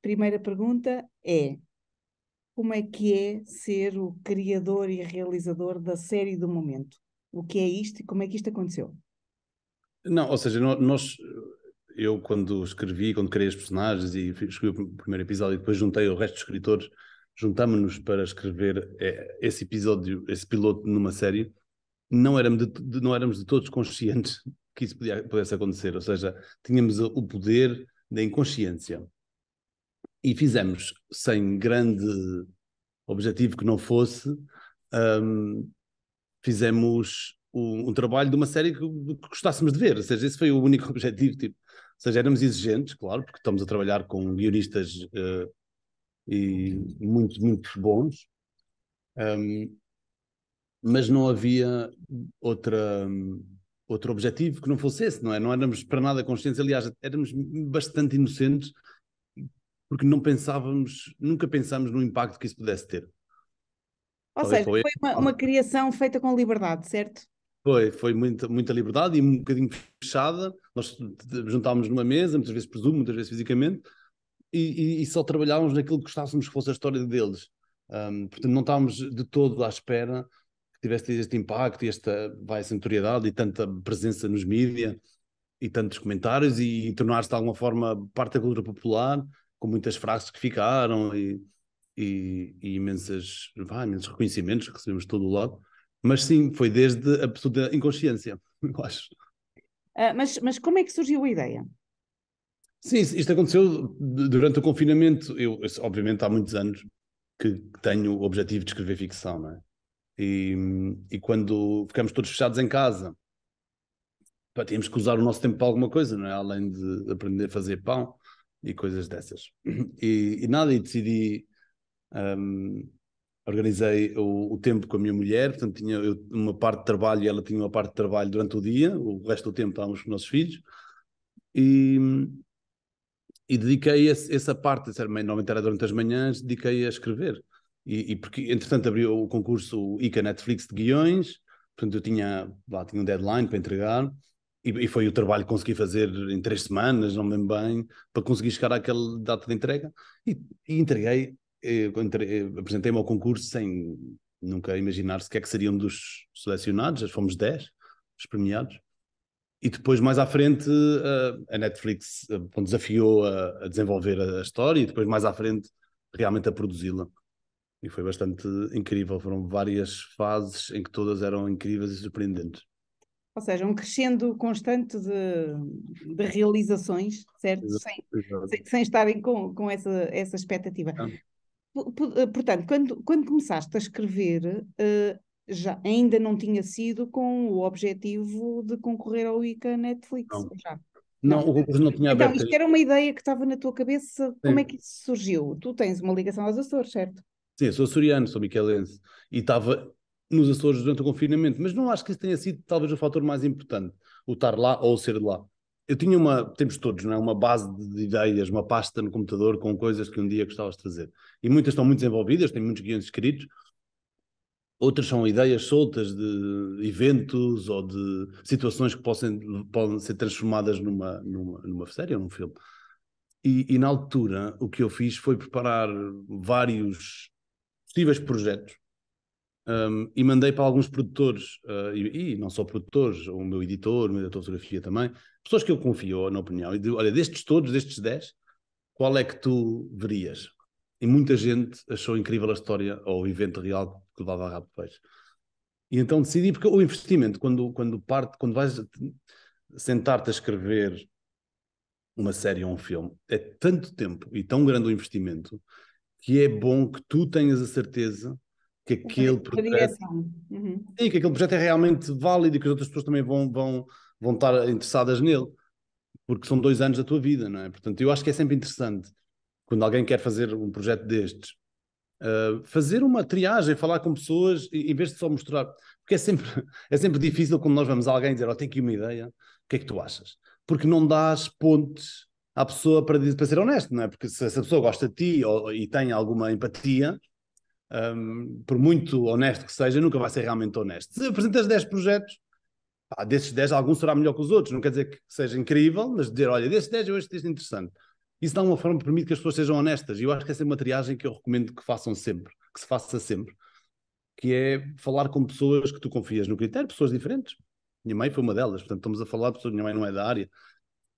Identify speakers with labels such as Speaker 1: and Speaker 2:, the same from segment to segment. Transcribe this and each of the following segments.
Speaker 1: primeira pergunta é: como é que é ser o criador e realizador da série do momento? O que é isto e como é que isto aconteceu?
Speaker 2: Não, ou seja, nós, eu quando escrevi, quando criei os personagens e escrevi o primeiro episódio e depois juntei o resto dos escritores, juntámonos nos para escrever eh, esse episódio, esse piloto numa série, não éramos de, não éramos de todos conscientes que isso podia, pudesse acontecer, ou seja, tínhamos o poder da inconsciência e fizemos sem grande objetivo que não fosse, um, fizemos um, um, trabalho de uma série que, que gostássemos de ver, ou seja, esse foi o único objetivo, tipo, ou seja, éramos exigentes, claro, porque estamos a trabalhar com guionistas uh, e muito, muito bons, um, mas não havia outra, outro objetivo que não fosse esse, não é? Não éramos para nada conscientes, aliás, éramos bastante inocentes porque não pensávamos, nunca pensámos no impacto que isso pudesse ter. Ou Talvez seja, foi, uma, uma,
Speaker 1: criação feita com liberdade, certo?
Speaker 2: Foi, foi muita, muita liberdade e um bocadinho fechada. Nós juntávamos numa mesa, muitas vezes por Zoom, muitas vezes fisicamente, e, e, e só trabalhávamos naquilo que gostássemos que fosse a história deles. Um, portanto, não estávamos de todo à espera que tivesse este impacto e esta vai, notoriedade e tanta presença nos mídias e tantos comentários e, e tornar-se de alguma forma parte da cultura popular com muitas frases que ficaram e, e, e imensas, vai imensos reconhecimentos que recebemos de todo o lado, mas sim, foi desde a absoluta inconsciência, eu acho.
Speaker 1: Uh, mas, mas como é que surgiu a ideia?
Speaker 2: Sim, isto aconteceu durante o confinamento. Eu, obviamente, há muitos anos que tenho o objetivo de escrever ficção, não é? E, e quando ficamos todos fechados em casa, pá, tínhamos que usar o nosso tempo para alguma coisa, não é? Além de aprender a fazer pão, e coisas dessas. E, e nada, e decidi. Um, organizei o, o, tempo com a minha mulher, portanto, tinha eu, uma parte de trabalho e ela tinha uma parte de trabalho durante o dia, o resto do tempo estávamos com os nossos filhos. E, e dediquei esse, essa parte, normalmente era durante as manhãs, dediquei a escrever. E, e, porque, entretanto, abriu o concurso ICA Netflix de guiões, portanto, eu tinha, lá, tinha um deadline para entregar, e, e, foi o trabalho que consegui fazer em três semanas, não me lembro bem, para conseguir chegar àquela data de entrega. E, e entreguei, eh, eh, apresentei-me ao concurso sem nunca imaginar sequer que seriam dos selecionados, já fomos 10 os premiados. E depois, mais à frente, eh, a Netflix bom, desafiou a, a, desenvolver a, história e depois, mais à frente, realmente a produzi-la. E foi bastante incrível. Foram várias fases em que todas eram incríveis e surpreendentes
Speaker 1: ou seja, um crescendo constante de, de realizações, certo? Exato, exato. Sem, sem, estarem com, com essa, essa expectativa. Ah. Eh, portanto, quando, quando começaste a escrever, uh, já ainda não tinha sido com o objetivo de concorrer ao ICA Netflix, não. já?
Speaker 2: Não, não, o concurso não tinha então, aberto. Então, isto era
Speaker 1: uma ideia que estava na tua cabeça, Sim. como é que isso surgiu? Tu tens uma ligação aos Açores, certo?
Speaker 2: Sim, sou açoriano, sou miquelense, e estava nos Açores durante o confinamento, mas não acho que isso tenha sido talvez o fator mais importante, o estar lá ou o ser lá. Eu tinha uma, temos todos, não é? uma base de ideias, uma pasta no computador com coisas que um dia gostavas de fazer. E muitas estão muito desenvolvidas, têm muitos guiões escritos, outras são ideias soltas de eventos ou de situações que possam, podem ser transformadas numa, numa, numa série ou num filme. E, e na altura, o que eu fiz foi preparar vários possíveis projetos um, e mandei para alguns produtores, uh, e, e, não só produtores, o meu editor, o meu editor de fotografia também, pessoas que eu confio na opinião, e digo, olha, destes todos, destes 10, qual é que tu verias? E muita gente achou incrível a história ou o evento real que levava a rabo de peixe. E então decidi, porque o investimento, quando, quando parte, quando vais sentar-te a escrever uma série ou um filme, é tanto tempo e tão grande o investimento que é bom que tu tenhas a certeza que aquele projeto, uhum. e que aquele projeto é realmente válido e que as outras pessoas também vão, vão, vão estar interessadas nele, porque são dois anos da tua vida, não é? Portanto, eu acho que é sempre interessante quando alguém quer fazer um projeto destes, uh, fazer uma triagem, falar com pessoas, em vez de só mostrar, porque é sempre, é sempre difícil quando nós vamos a alguém dizer, ó, oh, tenho aqui uma ideia, o que é que tu achas? Porque não dás pontes à pessoa para, dizer, para ser honesto, não é? Porque se essa pessoa gosta de ti ou, e tem alguma empatia, um, por muito honesto que seja, nunca vai ser realmente honesto. Se apresentas 10 projetos, pá, desses 10 algum será melhor que os outros, não quer dizer que seja incrível, mas dizer, olha, desses 10 eu acho este é interessante. Isso dá uma forma, permite que as pessoas sejam honestas, e eu acho que essa é uma triagem que eu recomendo que façam sempre, que se faça sempre, que é falar com pessoas que tu confias no critério, pessoas diferentes. Minha mãe foi uma delas, portanto estamos a falar de pessoas, minha mãe não é da área,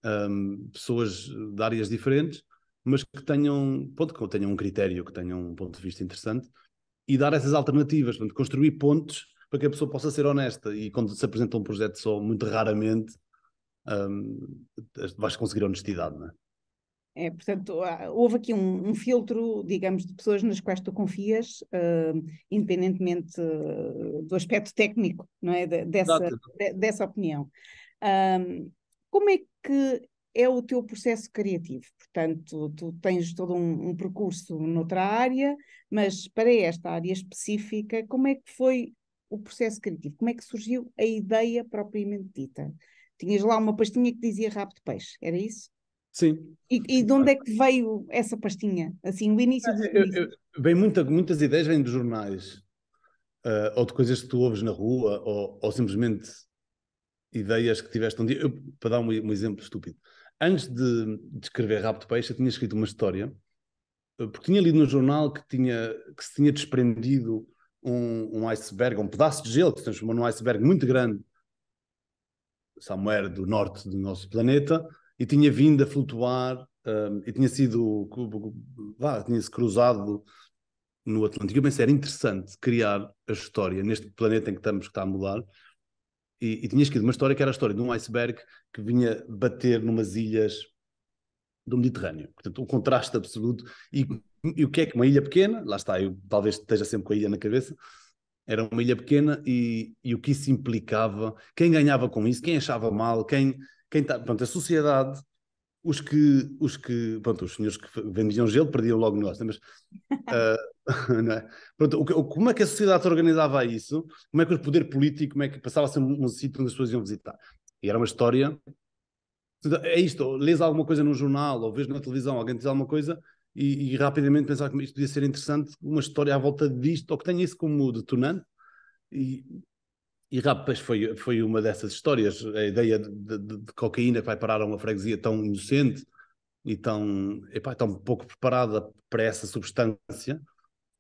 Speaker 2: um, pessoas de áreas diferentes, mas que tenham, ponto que tenham um critério, que tenham um ponto de vista interessante e dar essas alternativas, portanto, construir pontos para que a pessoa possa ser honesta e quando se apresenta um projeto só, muito raramente, um, vais conseguir honestidade, não é?
Speaker 1: É, portanto, houve aqui um, um, filtro, digamos, de pessoas nas quais tu confias, uh, independentemente uh, do aspecto técnico, não é? De, dessa, de, dessa opinião. Hum, como é que é o teu processo criativo. Portanto, tu tens todo um, um, percurso noutra área, mas para esta área específica, como é que foi o processo criativo? Como é que surgiu a ideia propriamente dita? Tinhas lá uma pastinha que dizia rabo de peixe, era isso? Sim. E, e de onde é que veio essa pastinha? Assim, o início do início?
Speaker 2: É, vem muita, muitas ideias vêm dos jornais, uh, ou de coisas que tu ouves na rua, ou, ou simplesmente ideias que tiveste um dia. Eu, para dar um, um exemplo estúpido, antes de, de escrever Rapto Peixe, eu tinha escrito uma história, eh, porque tinha lido no jornal que, tinha, que se tinha desprendido um, um iceberg, um pedaço de gelo que se transformou num iceberg muito grande, somewhere do norte do nosso planeta, e tinha vindo a flutuar um, ehm, e tinha sido, vá, tinha-se cruzado no Atlântico. Eu pensei, era interessante criar a história neste planeta em que estamos, que está a mudar, e, e tinha escrito uma história que era a história de um iceberg que vinha bater numas ilhas do Mediterrâneo. Portanto, um contraste absoluto. E, e o que é que uma ilha pequena, lá está, eu talvez esteja sempre com a ilha na cabeça, era uma ilha pequena e, e o que isso implicava, quem ganhava com isso, quem achava mal, quem. quem tá, pronto, a sociedade, os que. Os, que, pronto, os senhores que vendiam gelo perdiam logo negócio, né? mas. Uh, É? Pronto, como é que a sociedade se organizava isso? Como é que o poder político como é que passava a ser um, um sítio onde as pessoas iam visitar? E era uma história. É isto, lês alguma coisa num jornal, ou vês na televisão, alguém diz alguma coisa, e, e rapidamente pensar que isto podia ser interessante, uma história à volta disto, ou que tenha isso como detonante. E, e rapaz, foi, foi uma dessas histórias, a ideia de, de, de cocaína que vai parar a uma freguesia tão inocente e tão, epá, tão pouco preparada para essa substância,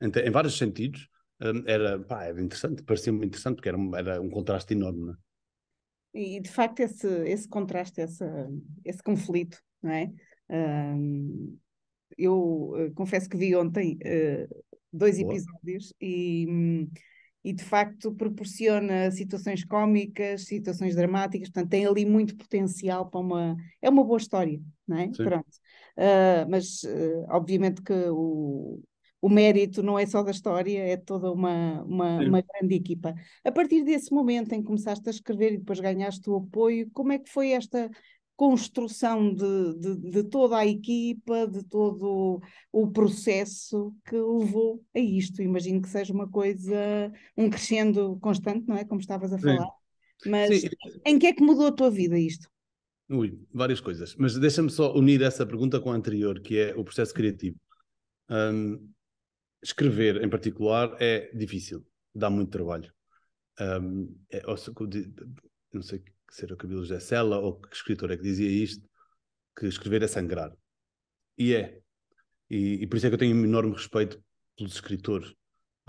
Speaker 2: em, vários sentidos, hum, era, pá, era interessante, parecia-me interessante, porque era, era um contraste enorme.
Speaker 1: É? E de facto, esse, esse contraste, esse, esse conflito, não é? Hum, eu uh, confesso que vi ontem uh, dois Boa. episódios e, hum, e de facto proporciona situações cómicas, situações dramáticas, portanto tem ali muito potencial para uma. É uma boa história, não é? Sim. Pronto. Uh, mas eh, obviamente que o, o mérito não é só da história, é toda uma, uma, uma, grande equipa. A partir desse momento em que começaste a escrever e depois ganhaste o apoio, como é que foi esta construção de, de, de toda a equipa, de todo o processo que levou a isto? Imagino que seja uma coisa, um crescendo constante, não é? Como estavas a falar. Sim. Mas Sim. em que é que mudou a tua vida isto?
Speaker 2: Ui, várias coisas. Mas deixa-me só unir essa pergunta com a anterior, que é o processo criativo. Um, escrever em particular é difícil, dá muito trabalho. Um, é, ou, não sei se era o Cabelo da Sela ou que escritor é que dizia isto, que escrever é sangrar. E é. E, e por isso é que eu tenho um enorme respeito pelos escritores,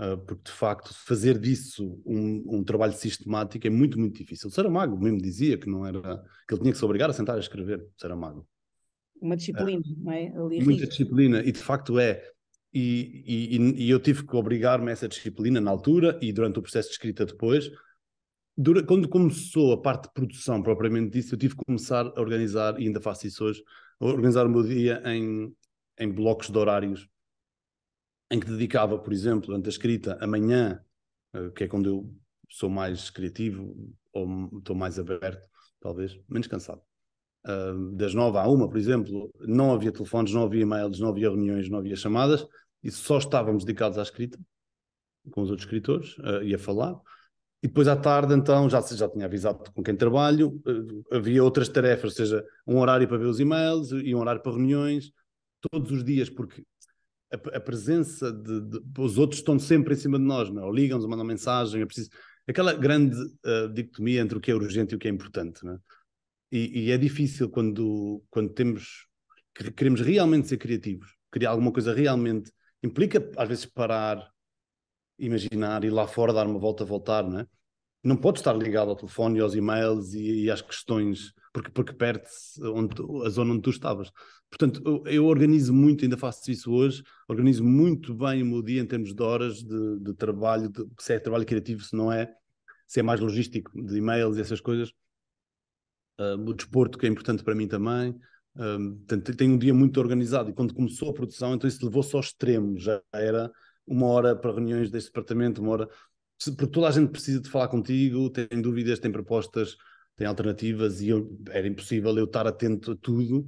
Speaker 2: uh, porque de facto fazer disso um, um, trabalho sistemático é muito, muito difícil. O Saramago mesmo dizia que não era, que ele tinha que se obrigar a sentar a escrever, Saramago.
Speaker 1: Uma disciplina, ah, não é? Ali muita
Speaker 2: disciplina, e de facto é e, e, e, eu tive que obrigar-me a essa disciplina na altura e durante o processo de escrita depois. quando começou a parte de produção propriamente disso, eu tive que começar a organizar, e ainda faço isso hoje, a organizar o meu dia em, em blocos de horários, em que dedicava, por exemplo, durante a escrita, amanhã, eh, que é quando eu sou mais criativo ou estou mais aberto, talvez, menos cansado uh, das nove à uma, por exemplo, não havia telefones, não havia e-mails, não havia reuniões, não havia chamadas, e só estávamos dedicados à escrita, com os outros escritores, uh, e a falar. E depois à tarde, então, já, já tinha avisado com quem trabalho, uh, havia outras tarefas, ou seja, um horário para ver os e-mails e um horário para reuniões, todos os dias, porque a, a presença de, de, Os outros estão sempre em cima de nós, não é? Ou ligam-nos, mandam mensagem, é preciso. Aquela grande uh, dicotomia entre o que é urgente e o que é importante, não é? E, e, é difícil quando, quando temos queremos realmente ser criativos, criar alguma coisa realmente implica às vezes parar, imaginar e lá fora dar uma volta, voltar, não é? Não pode estar ligado ao telefone, aos e-mails e, e às questões, porque, porque perde-se a zona onde tu estavas. Portanto, eu, eu, organizo muito, ainda faço isso hoje, organizo muito bem o meu dia em termos de horas de, de trabalho, de, se é trabalho criativo, se não é, se é mais logístico, de e-mails e essas coisas uh, o desporto que é importante para mim também. tem tenho um dia muito organizado e quando começou a produção, então isso levou-se ao extremo. Já era uma hora para reuniões deste departamento, uma hora. Porque toda a gente precisa de falar contigo, tem dúvidas, tem propostas, tem alternativas e eu, era impossível eu estar atento a tudo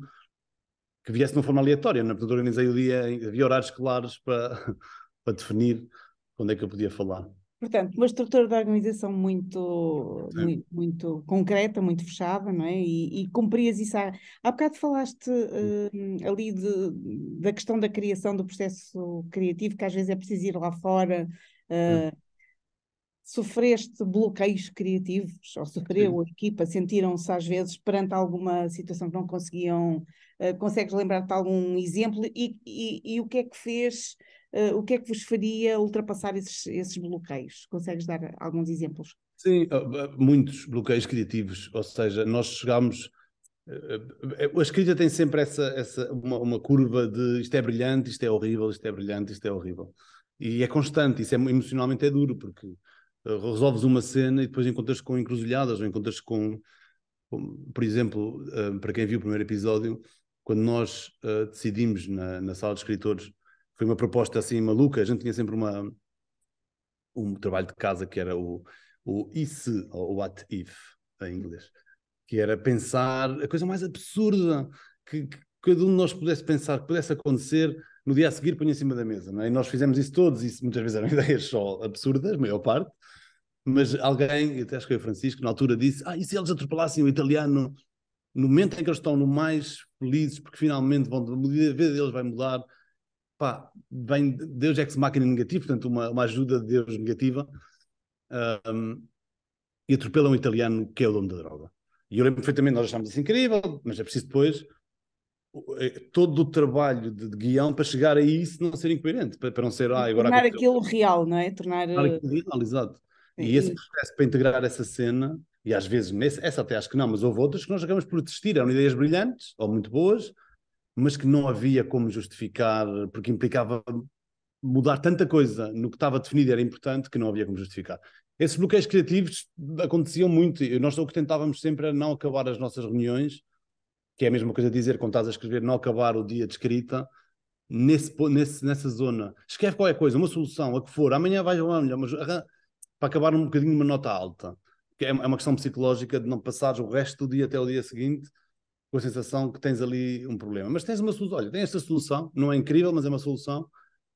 Speaker 2: que viesse de uma forma aleatória. Né? Portanto, organizei o dia, havia horários claros para, para definir quando é que eu podia falar.
Speaker 1: Portanto, uma estrutura da organização muito, muito, muito, concreta, muito fechada, não é? E, e cumprias isso. Há, há bocado falaste uh, ali de, da questão da criação do processo criativo, que às vezes é preciso ir lá fora. Uh, Sofreste bloqueios criativos, ou sofreu a equipa, sentiram-se às vezes perante alguma situação que não conseguiam. Uh, consegues lembrar-te algum exemplo? E, e, e o que é que fez o que é que vos faria ultrapassar esses, esses bloqueios? Consegues dar alguns exemplos?
Speaker 2: Sim, ah, ah, muitos bloqueios criativos, ou seja, nós chegámos. Ah, a escrita tem sempre essa, essa uma, uma, curva de isto é brilhante, isto é horrível, isto é brilhante, isto é horrível. E é constante, isso é, emocionalmente é duro, porque resolves uma cena e depois encontras com encruzilhadas, ou encontras com, com por exemplo, para quem viu o primeiro episódio, quando nós decidimos na, na sala de escritores foi uma proposta assim maluca. A gente tinha sempre uma, um trabalho de casa que era o, o e ou what if, em inglês, que era pensar a coisa mais absurda que, que cada um de nós pudesse pensar, que pudesse acontecer, no dia a seguir põe em cima da mesa. É? E nós fizemos isso todos, e muitas vezes eram ideias só absurdas, a maior parte, mas alguém, até acho que foi o Francisco, na altura disse: Ah, e se eles atropelassem o italiano no momento em que eles estão no mais felizes, porque finalmente vão, a vida deles vai mudar, pá, vem Deus é se máquina negativa portanto, uma, uma ajuda de Deus negativa, um, e atropela um italiano que é o dono da droga. E eu lembro perfeitamente, nós achámos isso incrível, mas é preciso depois é, todo o trabalho de, de guião para chegar a isso não ser incoerente, para, para não ser ah, agora. Tornar aquilo
Speaker 1: real, não é? Tornar, Tornar eh,
Speaker 2: aquilo real, exato. E, esse processo para integrar essa cena, e às vezes essa até acho que não, mas houve outras que nós acabamos por desistir, eram ideias brilhantes ou muito boas, mas que não havia como justificar, porque implicava mudar tanta coisa no que estava definido era importante que não havia como justificar. Esses bloqueios criativos aconteciam muito. Nós o que tentávamos sempre era não acabar as nossas reuniões, que é a mesma coisa dizer quando estás a escrever, não acabar o dia de escrita, nesse, nesse, nessa zona. Escreve qualquer coisa, uma solução, a que for. Amanhã vais lá melhor, mas para acabar um bocadinho numa nota alta. É, é uma questão psicológica de não passares o resto do dia até o dia seguinte com a sensação que tens ali um problema. Mas tens uma solução, olha, tens esta solução, não é incrível, mas é uma solução,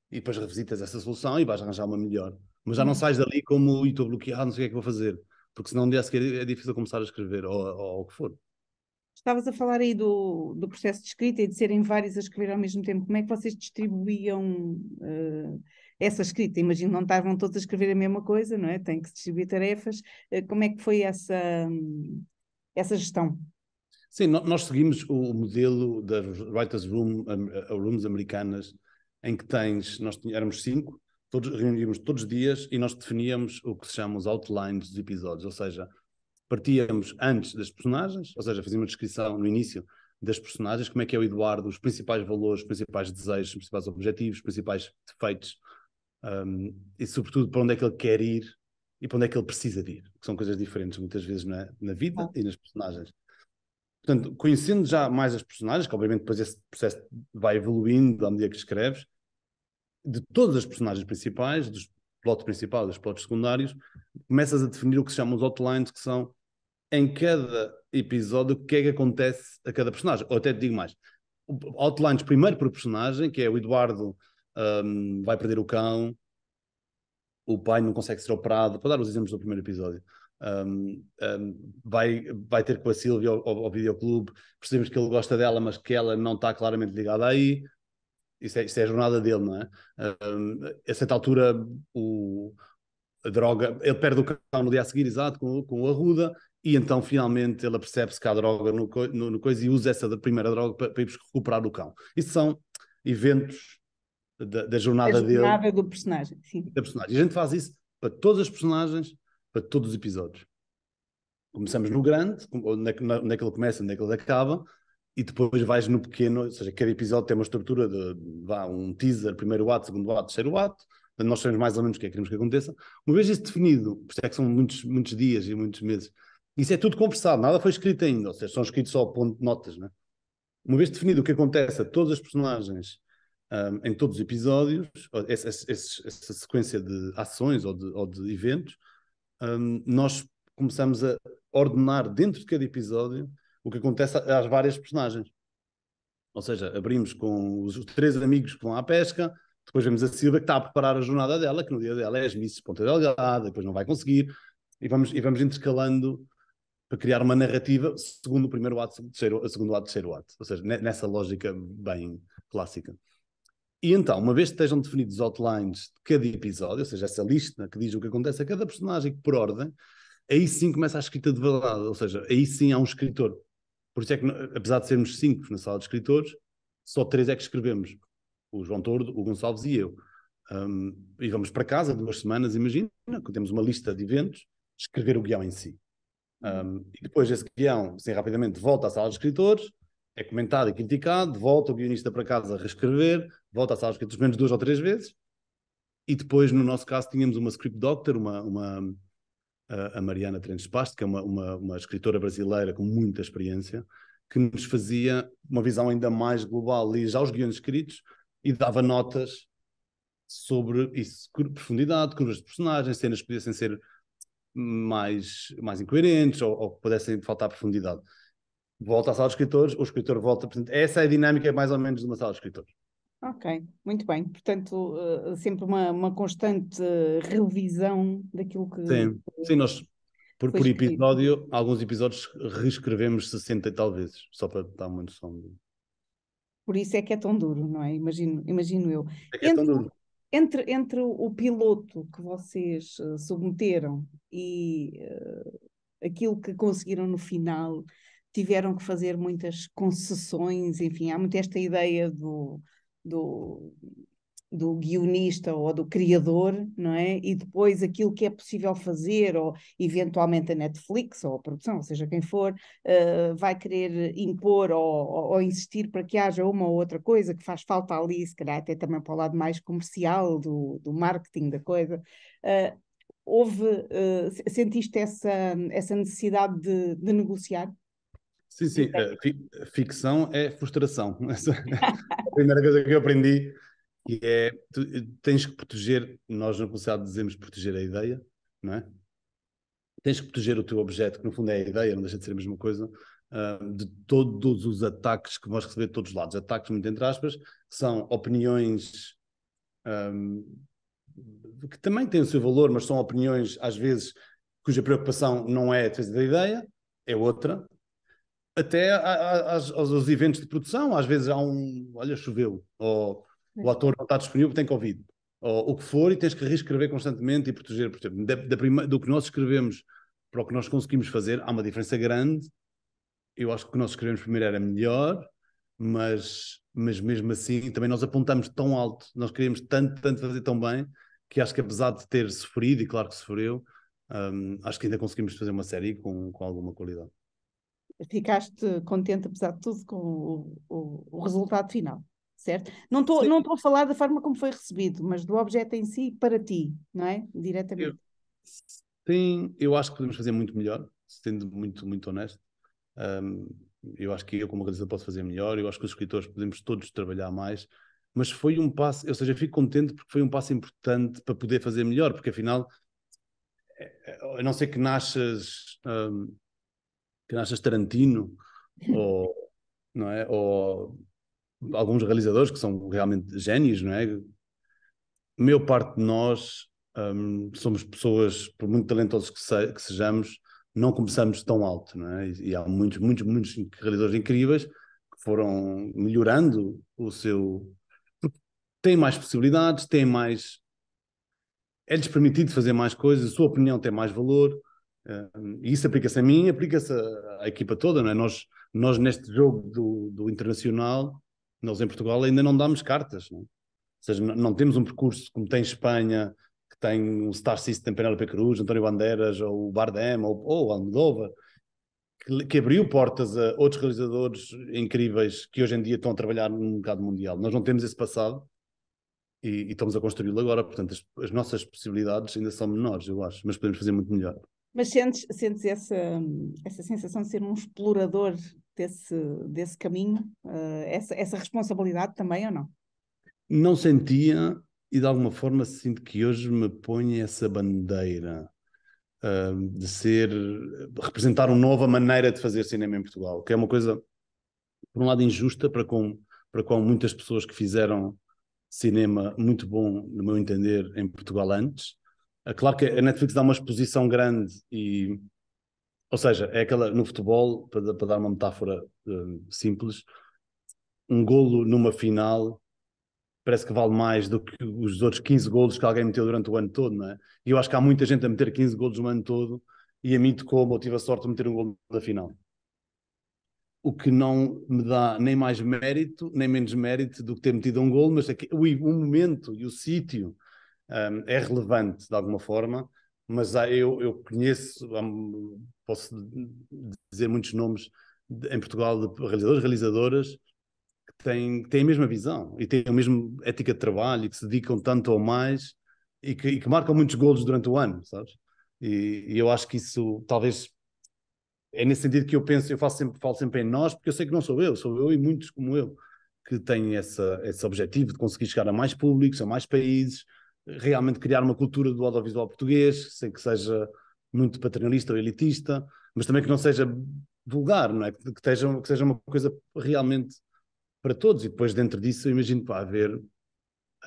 Speaker 2: e depois revisitas essa solução e vais arranjar uma melhor. Mas já não uhum. sais dali como, estou bloqueado, não sei o que é que vou fazer, porque senão um dia a é difícil começar a escrever, ou, ou, ou o que for.
Speaker 1: Estavas a falar aí do, do processo de escrita e de serem vários a escrever ao mesmo tempo. Como é que vocês distribuíam uh, essa escrita? Imagino não estavam todos a escrever a mesma coisa, não é? Tem que distribuir tarefas. Uh, como é que foi essa, hum, essa gestão?
Speaker 2: Sim, nós seguimos o modelo das writers room, eh, rooms americanas, em que tens, nós éramos cinco, todos, reuníamos todos os dias e nós definíamos o que se chama os outlines dos episódios, ou seja, partíamos antes das personagens, ou seja, fazíamos uma descrição no início das personagens, como é que é o Eduardo, os principais valores, os principais desejos, os principais objetivos, os principais defeitos um, e, sobretudo, para onde é que ele quer ir e para onde é que ele precisa de ir, que são coisas diferentes muitas vezes na, na vida ah. e nas personagens. Portanto, conhecendo já mais as personagens, que obviamente depois esse processo vai evoluindo à medida que escreves, de todas as personagens principais, dos plotos principais, dos plotos secundários, começas a definir o que se chama os outlines, que são em cada episódio o que é que acontece a cada personagem. Ou até te digo mais, outlines primeiro por personagem, que é o Eduardo um, vai perder o cão, o pai não consegue ser operado, para dar os exemplos do primeiro episódio. Um, um, vai, vai ter com a Silvia ao, ao, videoclube, percebemos que ele gosta dela, mas que ela não está claramente ligada aí. Isso é, isso é a jornada dele, não é? Um, a certa altura, o, a droga, ele perde o carro no dia a seguir, exato, com, com o Arruda, e então finalmente ele percebe-se que há droga no, no, no, coisa e usa essa da primeira droga para, para ir recuperar o cão. Isso são eventos da, da jornada, jornada
Speaker 1: dele. Da do personagem, sim.
Speaker 2: Da personagem. E a gente faz isso para todas as personagens para todos os episódios. Começamos no grande, onde é que, onde é que ele começa, onde é que ele acaba, e depois vais no pequeno, ou seja, cada episódio tem uma estrutura de, vá, um teaser, primeiro ato, segundo ato, terceiro ato, nós sabemos mais ou menos o que é que queremos que aconteça. Uma vez isso definido, por isso é que são muitos, muitos dias e muitos meses, isso é tudo conversado, nada foi escrito ainda, ou seja, são escritos só ponto de notas, né? Uma vez definido o que acontece a todas as personagens um, em todos os episódios, essa, essa, essa, sequência de ações ou de, ou de eventos, um, nós começamos a ordenar dentro de cada episódio o que acontece às várias personagens. Ou seja, abrimos com os, os três amigos que vão à pesca, depois vemos a Silva que está a preparar a jornada dela, que no dia dela é as Miss Ponta Delgada, depois não vai conseguir, e vamos, e vamos intercalando para criar uma narrativa segundo o primeiro ato, segundo, segundo ato, terceiro ato. Ou seja, nessa lógica bem clássica. E então, uma vez que estejam definidos os outlines de cada episódio, ou seja, essa lista que diz o que acontece a cada personagem por ordem, aí sim começa a escrita de verdade, ou seja, aí sim há um escritor. Por isso é que, apesar de sermos cinco na sala de escritores, só três é que escrevemos: o João Tordo, o Gonçalves e eu. Um, e vamos para casa de duas semanas, imagina, que temos uma lista de eventos, escrever o guião em si. Um, e depois esse guião, assim rapidamente, volta à sala de escritores, é comentado e criticado, volta o guionista para casa a reescrever, volta à sala escrita pelo menos duas ou três vezes. E depois, no nosso caso, tínhamos uma script doctor, uma, uma a Mariana Trentes Pasto, que é uma, uma, uma, escritora brasileira com muita experiência, que nos fazia uma visão ainda mais global e já os guiões escritos e dava notas sobre isso, profundidade, curvas de personagens, cenas que pudessem ser mais, mais incoerentes ou, ou que pudessem faltar profundidade. Volta à sala de escritores, o escritor volta. Portanto, essa é a dinâmica é mais ou menos de uma sala de escritores.
Speaker 1: Ok, muito bem. Portanto, uh, sempre uma, uma constante uh, revisão daquilo que. Sim, sim nós por, por
Speaker 2: episódio, que... alguns episódios reescrevemos 60 e tal vezes, só para dar uma noção. De...
Speaker 1: Por isso é que é tão duro, não é? Imagino, imagino eu. É que entre, é tão duro. Entre, entre o piloto que vocês uh, submeteram e eh, aquilo que conseguiram no final, tiveram que fazer muitas concessões, enfim, há muito esta ideia do do, do guionista ou do criador, não é? E depois aquilo que é possível fazer, ou eventualmente a Netflix ou a produção, ou seja quem for, uh, vai querer impor ou, ou, insistir para que haja uma ou outra coisa que faz falta ali, se calhar até também para o lado mais comercial do, do marketing da coisa. Uh, houve, uh, sentiste essa, essa necessidade de, de negociar? Sim,
Speaker 2: sim. Então, eh, ficção é frustração. É a primeira coisa que eu aprendi e é tu, eh, tens que proteger, nós na publicidade dizemos proteger a ideia, não é? Tens que proteger o teu objeto, que no fundo é a ideia, não deixa de ser a mesma coisa, uh, de todos os ataques que vais receber de todos os lados. Ataques, muito entre aspas, que são opiniões um, que também têm o seu valor, mas são opiniões, às vezes, cuja preocupação não é a defesa da ideia, é outra, até aos, aos, eventos de produção. Às vezes há um, olha, choveu, ou o ator não está disponível porque tem Covid, ou o que for, e tens que reescrever constantemente e proteger. Por exemplo, da, da prima, do que nós escrevemos para o que nós conseguimos fazer, há uma diferença grande. Eu acho que o que nós escrevemos primeiro era melhor, mas, mas mesmo assim também nós apontamos tão alto, nós queríamos tanto, tanto fazer tão bem, que acho que apesar de ter sofrido, e claro que sofreu, um, acho que ainda conseguimos fazer uma série com, com alguma qualidade
Speaker 1: ficaste contente, apesar de tudo, com o, o, o resultado final, certo? Não estou a falar da forma como foi recebido, mas do objeto em si para ti, não é? Diretamente.
Speaker 2: sim, eu acho que podemos fazer muito melhor, sendo muito, muito honesto. Um, eu acho que eu, como organizador, posso fazer melhor. Eu acho que os escritores podemos todos trabalhar mais. Mas foi um passo, ou seja, fico contente porque foi um passo importante para poder fazer melhor, porque afinal, eh, eh, a não ser que nasças. Um, que nasces Tarantino, ou, não é? ou alguns realizadores que são realmente génios não é? meu parte de nós um, somos pessoas, por muito talentosos que, se, que, sejamos, não começamos tão alto, não é? E, e há muitos, muitos, muitos realizadores incríveis que foram melhorando o seu. Porque têm mais possibilidades, têm mais. É-lhes permitido fazer mais coisas, a sua opinião tem mais valor, e isso aplica-se a mim, aplica-se à equipa toda, não é? Nós, nós neste jogo do, do internacional, nós em Portugal ainda não damos cartas, não é? Ou seja, não temos um percurso como tem Espanha, que tem o Star System, Penélope Cruz, António Bandeiras, ou o Bardem, ou, ou Almodóvar, que, que, abriu portas a outros realizadores incríveis que hoje em dia estão a trabalhar no mercado mundial. Nós não temos esse passado e, e estamos a construí-lo agora, portanto as, as nossas possibilidades ainda são menores, eu acho, mas podemos fazer muito melhor.
Speaker 1: Mas sentes, sentes essa, essa sensação de ser um explorador desse, desse caminho, uh, essa, essa responsabilidade também ou não?
Speaker 2: Não sentia e de alguma forma sinto que hoje me ponho essa bandeira uh, de ser, representar uma nova maneira de fazer cinema em Portugal, que é uma coisa, por um lado, injusta para com, para com muitas pessoas que fizeram cinema muito bom, no meu entender, em Portugal antes, é claro que a Netflix dá uma exposição grande e. Ou seja, é aquela. No futebol, para, para dar uma metáfora hum, simples, um golo numa final parece que vale mais do que os outros 15 golos que alguém meteu durante o ano todo, não é? E eu acho que há muita gente a meter 15 golos no ano todo e a mim tocou, eu tive a sorte de meter um golo na final. O que não me dá nem mais mérito, nem menos mérito do que ter metido um golo, mas aqui, é o, o momento e o sítio um, é relevante de alguma forma, mas há, eu, eu conheço, posso dizer muitos nomes de, em Portugal de realizadores, realizadoras que têm, têm a mesma visão e têm a mesma ética de trabalho e que se dedicam tanto ou mais e que, e que marcam muitos golos durante o ano, sabes? E, e, eu acho que isso talvez é nesse sentido que eu penso, eu faço sempre, falo sempre em nós, porque eu sei que não sou eu, sou eu e muitos como eu que têm essa, esse objetivo de conseguir chegar a mais públicos, a mais países, realmente criar uma cultura do audiovisual português, sem que seja muito paternalista ou elitista, mas também que não seja vulgar, não é? Que seja, que seja uma coisa realmente para todos. E depois, dentro disso, eu imagino que vai haver.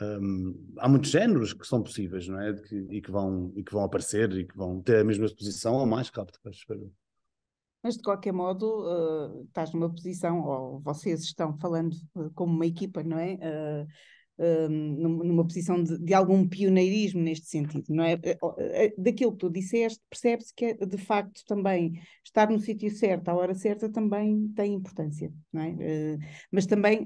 Speaker 2: Um, há muitos géneros que são possíveis, não é? Que, e, que vão, e que vão aparecer e que vão ter a mesma exposição ou mais rápido, espero.
Speaker 1: Mas, de qualquer modo, uh, estás numa posição, ou vocês estão falando eh, como uma equipa, não é? Uh, Hum, numa posição de, de, algum pioneirismo neste sentido, não é? Eh, eh, daquilo que tu disseste, percebe-se que é, de facto também estar no sítio certo, à hora certa, também tem importância, não é? Eh, mas também,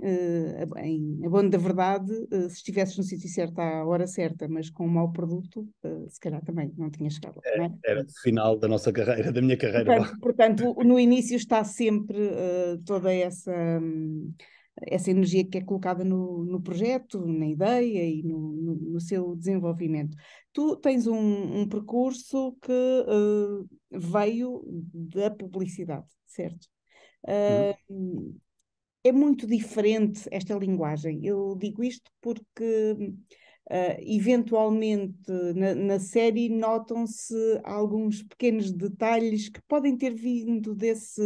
Speaker 1: em abono da verdade, se estivesses no sítio certo à hora certa, mas com um mau produto, se calhar também não tinha chegado lá, não é?
Speaker 2: Era o final da nossa carreira, da minha carreira. Portanto,
Speaker 1: portanto no início está sempre toda essa hum, essa energia que é colocada no, no projeto, na ideia e no, no, no seu desenvolvimento. Tu tens um, um percurso que uh, veio da publicidade, certo? Uh, hum. É muito diferente esta linguagem. Eu digo isto porque, uh, eventualmente, na, na série notam-se alguns pequenos detalhes que podem ter vindo desse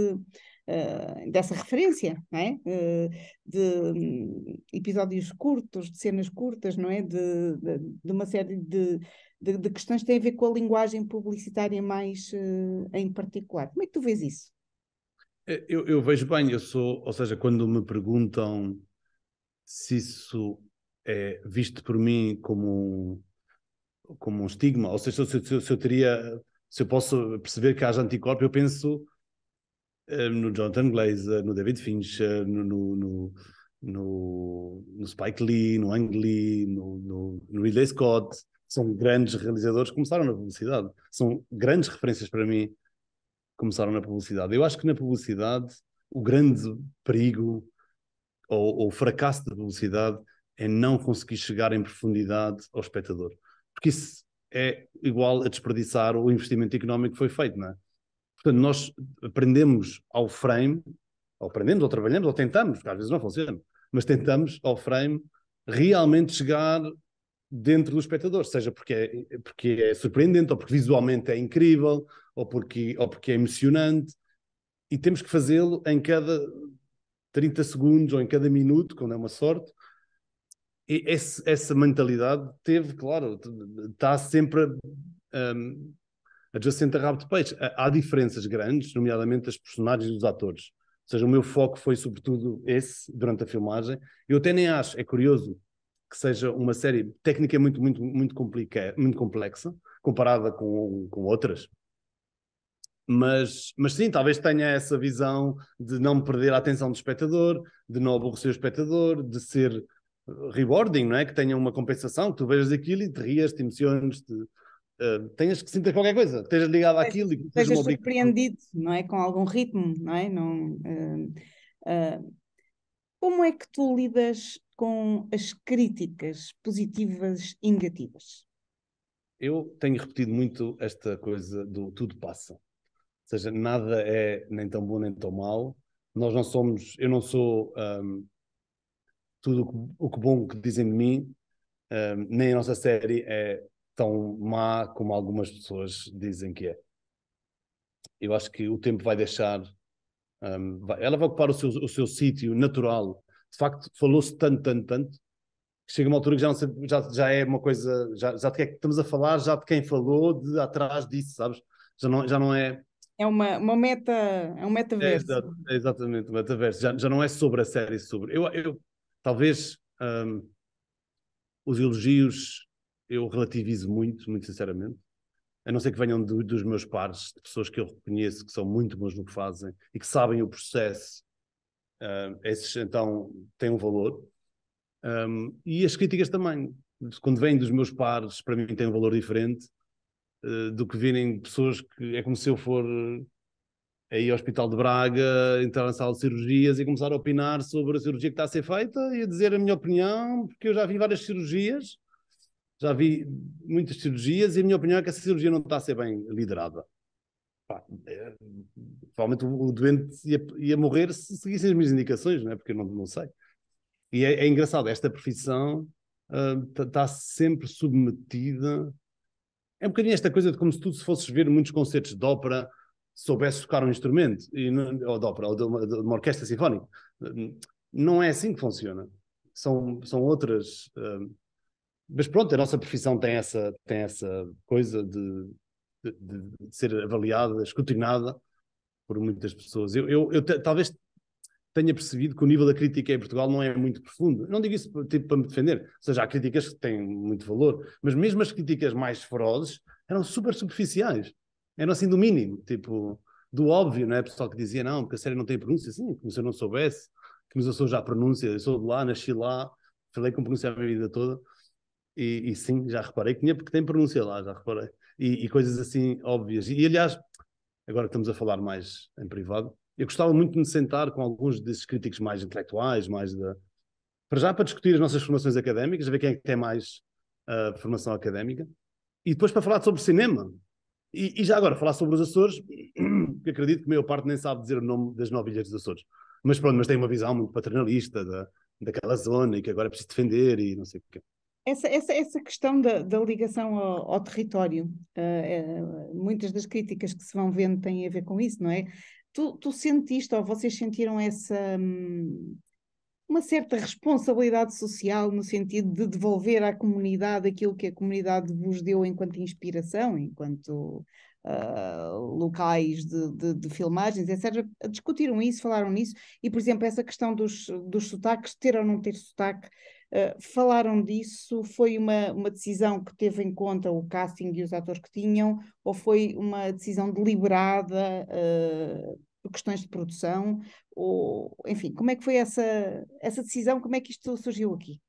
Speaker 1: eh, dessa referência, não é? Eh, de hum, episódios curtos, de cenas curtas, não é? De, de, de uma série de, de, de, questões que têm a ver com a linguagem publicitária mais eh, em particular. Como é que tu vês isso?
Speaker 2: Eu, eu vejo bem, eu sou, ou seja, quando me perguntam se isso é visto por mim como um, como um estigma, ou seja, se, se, se eu teria, se eu posso perceber que haja anticorpo, eu penso eh, no Jonathan Glazer, eh, no David Fincher, eh, no, no, no, no, no Spike Lee, no Ang Lee, no, no, Ridley Scott. São grandes realizadores que começaram na publicidade. São grandes referências para mim começaram na publicidade. Eu acho que na publicidade o grande perigo ou, ou fracasso da publicidade é não conseguir chegar em profundidade ao espectador. Porque isso é igual a desperdiçar o investimento económico que foi feito, não é? Portanto, nós aprendemos ao frame, ou aprendemos, ou trabalhamos, ou tentamos, porque às vezes não funciona, mas tentamos ao frame realmente chegar dentro do espectador, seja porque é, porque é surpreendente, ou porque visualmente é incrível, ou porque, ou porque é emocionante, e temos que fazê-lo em cada 30 segundos ou em cada minuto, quando é uma sorte. E esse, essa mentalidade teve, claro, está sempre um, adjacente a rabo de peixe. Há diferenças grandes, nomeadamente as personagens e dos atores. Ou seja, o meu foco foi sobretudo esse durante a filmagem. Eu até nem acho, é curioso, que seja uma série técnica é muito, muito, muito, complica, muito complexa, comparada com, com outras. Mas, mas sim, talvez tenha essa visão de não perder a atenção do espectador, de não aborrecer o espectador, de ser rewarding, não é? Que tenha uma compensação, que tu vejas aquilo e te rias, te emociones, te, Uh, hum, tenhas que sentir qualquer coisa, estejas ligado àquilo e sejas
Speaker 1: surpreendido, não é? Com algum ritmo, não é? Não, uh, uh, como é que tu lidas com as críticas positivas e negativas?
Speaker 2: Eu tenho repetido muito esta coisa do tudo passa. Ou seja, nada é nem tão bom nem tão mau. Nós não somos, eu não sou um, tudo o que, o que bom que dizem de mim, um, nem a nossa série é tão má como algumas pessoas dizem que é. Eu acho que o tempo vai deixar. Um, vai, ela vai ocupar o seu, o seu sítio natural. De facto, falou-se tanto, tanto, tanto, que chega uma altura que já, sei, já, já é uma coisa. Já, já de, é estamos a falar já de quem falou de atrás disso, sabes? Já não, já não é.
Speaker 1: É uma, uma meta, é um metaverso.
Speaker 2: É, é exatamente, um metaverso. Já, já não é sobre a série, é sobre. Eu, eu talvez um, os elogios eu relativizo muito, muito sinceramente. A não ser que venham do, dos meus pares, de pessoas que eu reconheço que são muito bons no que fazem e que sabem o processo, uh, esses então têm um valor. Um, e as críticas também. Quando vêm dos meus pares, para mim têm um valor diferente uh, do que virem pessoas que é como se eu for aí ao Hospital de Braga, entrar na sala de cirurgias e começar a opinar sobre a cirurgia que está a ser feita e a dizer a minha opinião, porque eu já vi várias cirurgias já vi muitas cirurgias e a minha opinião é que essa cirurgia não está a ser bem liderada. É, provavelmente o doente ia, ia, morrer se seguissem as minhas indicações, não é? Porque eu não, não sei. E é, é engraçado, esta profissão está ah, uh, tá sempre submetida. É um bocadinho esta coisa de como se tu se fosses ver muitos concertos de ópera, soubesse tocar um instrumento, e não, ou de ópera, ou de uma, de uma orquestra sinfónica. Não é assim que funciona. São, são outras. Uh, mas pronto, a nossa profissão tem essa, tem essa coisa de, de, de ser avaliada, escrutinada por muitas pessoas. Eu, eu, eu talvez tenha percebido que o nível da crítica em Portugal não é muito profundo. Eu não digo isso tipo, para me defender, ou seja, há críticas que têm muito valor, mas mesmo as críticas mais ferozes eram super superficiais, eram assim do mínimo, tipo, do óbvio, não é? Pessoal que dizia, não, porque a série não tem pronúncia, assim como se eu não soubesse, como se eu sou já a pronúncia, eu sou de lá, nasci lá, falei com pronúncia a minha vida toda. E, e, sim, já reparei que tinha, porque tem pronúncia lá, já reparei. E, e coisas assim óbvias. E, e, aliás, agora que estamos a falar mais em privado, eu gostava muito de me sentar com alguns desses críticos mais intelectuais, mais da. Para já, para discutir as nossas formações académicas, ver quem é que tem mais uh, formação académica. E depois para falar sobre cinema. E, já agora, falar sobre os Açores, que acredito que a maior parte nem sabe dizer o nome das nove ilhas dos Açores. Mas pronto, mas tem uma visão muito paternalista da, daquela zona e que agora é preciso defender e não sei o
Speaker 1: essa, essa, essa questão da, da ligação ao, ao território, uh, é, muitas das críticas que se vão vendo têm a ver com isso, não é? Tu, tu sentiste ou vocês sentiram essa hum, uma certa responsabilidade social no sentido de devolver à comunidade aquilo que a comunidade vos deu enquanto inspiração, enquanto Uh, locais de, de, de, filmagens, etc. Discutiram isso, falaram nisso, e, por exemplo, essa questão dos, dos sotaques, ter ou não ter sotaque, eh, falaram disso? Foi uma, uma decisão que teve em conta o casting e os atores que tinham, ou foi uma decisão deliberada uh, por questões de produção? Ou, enfim, como é que foi essa, essa decisão? Como é que isto surgiu aqui?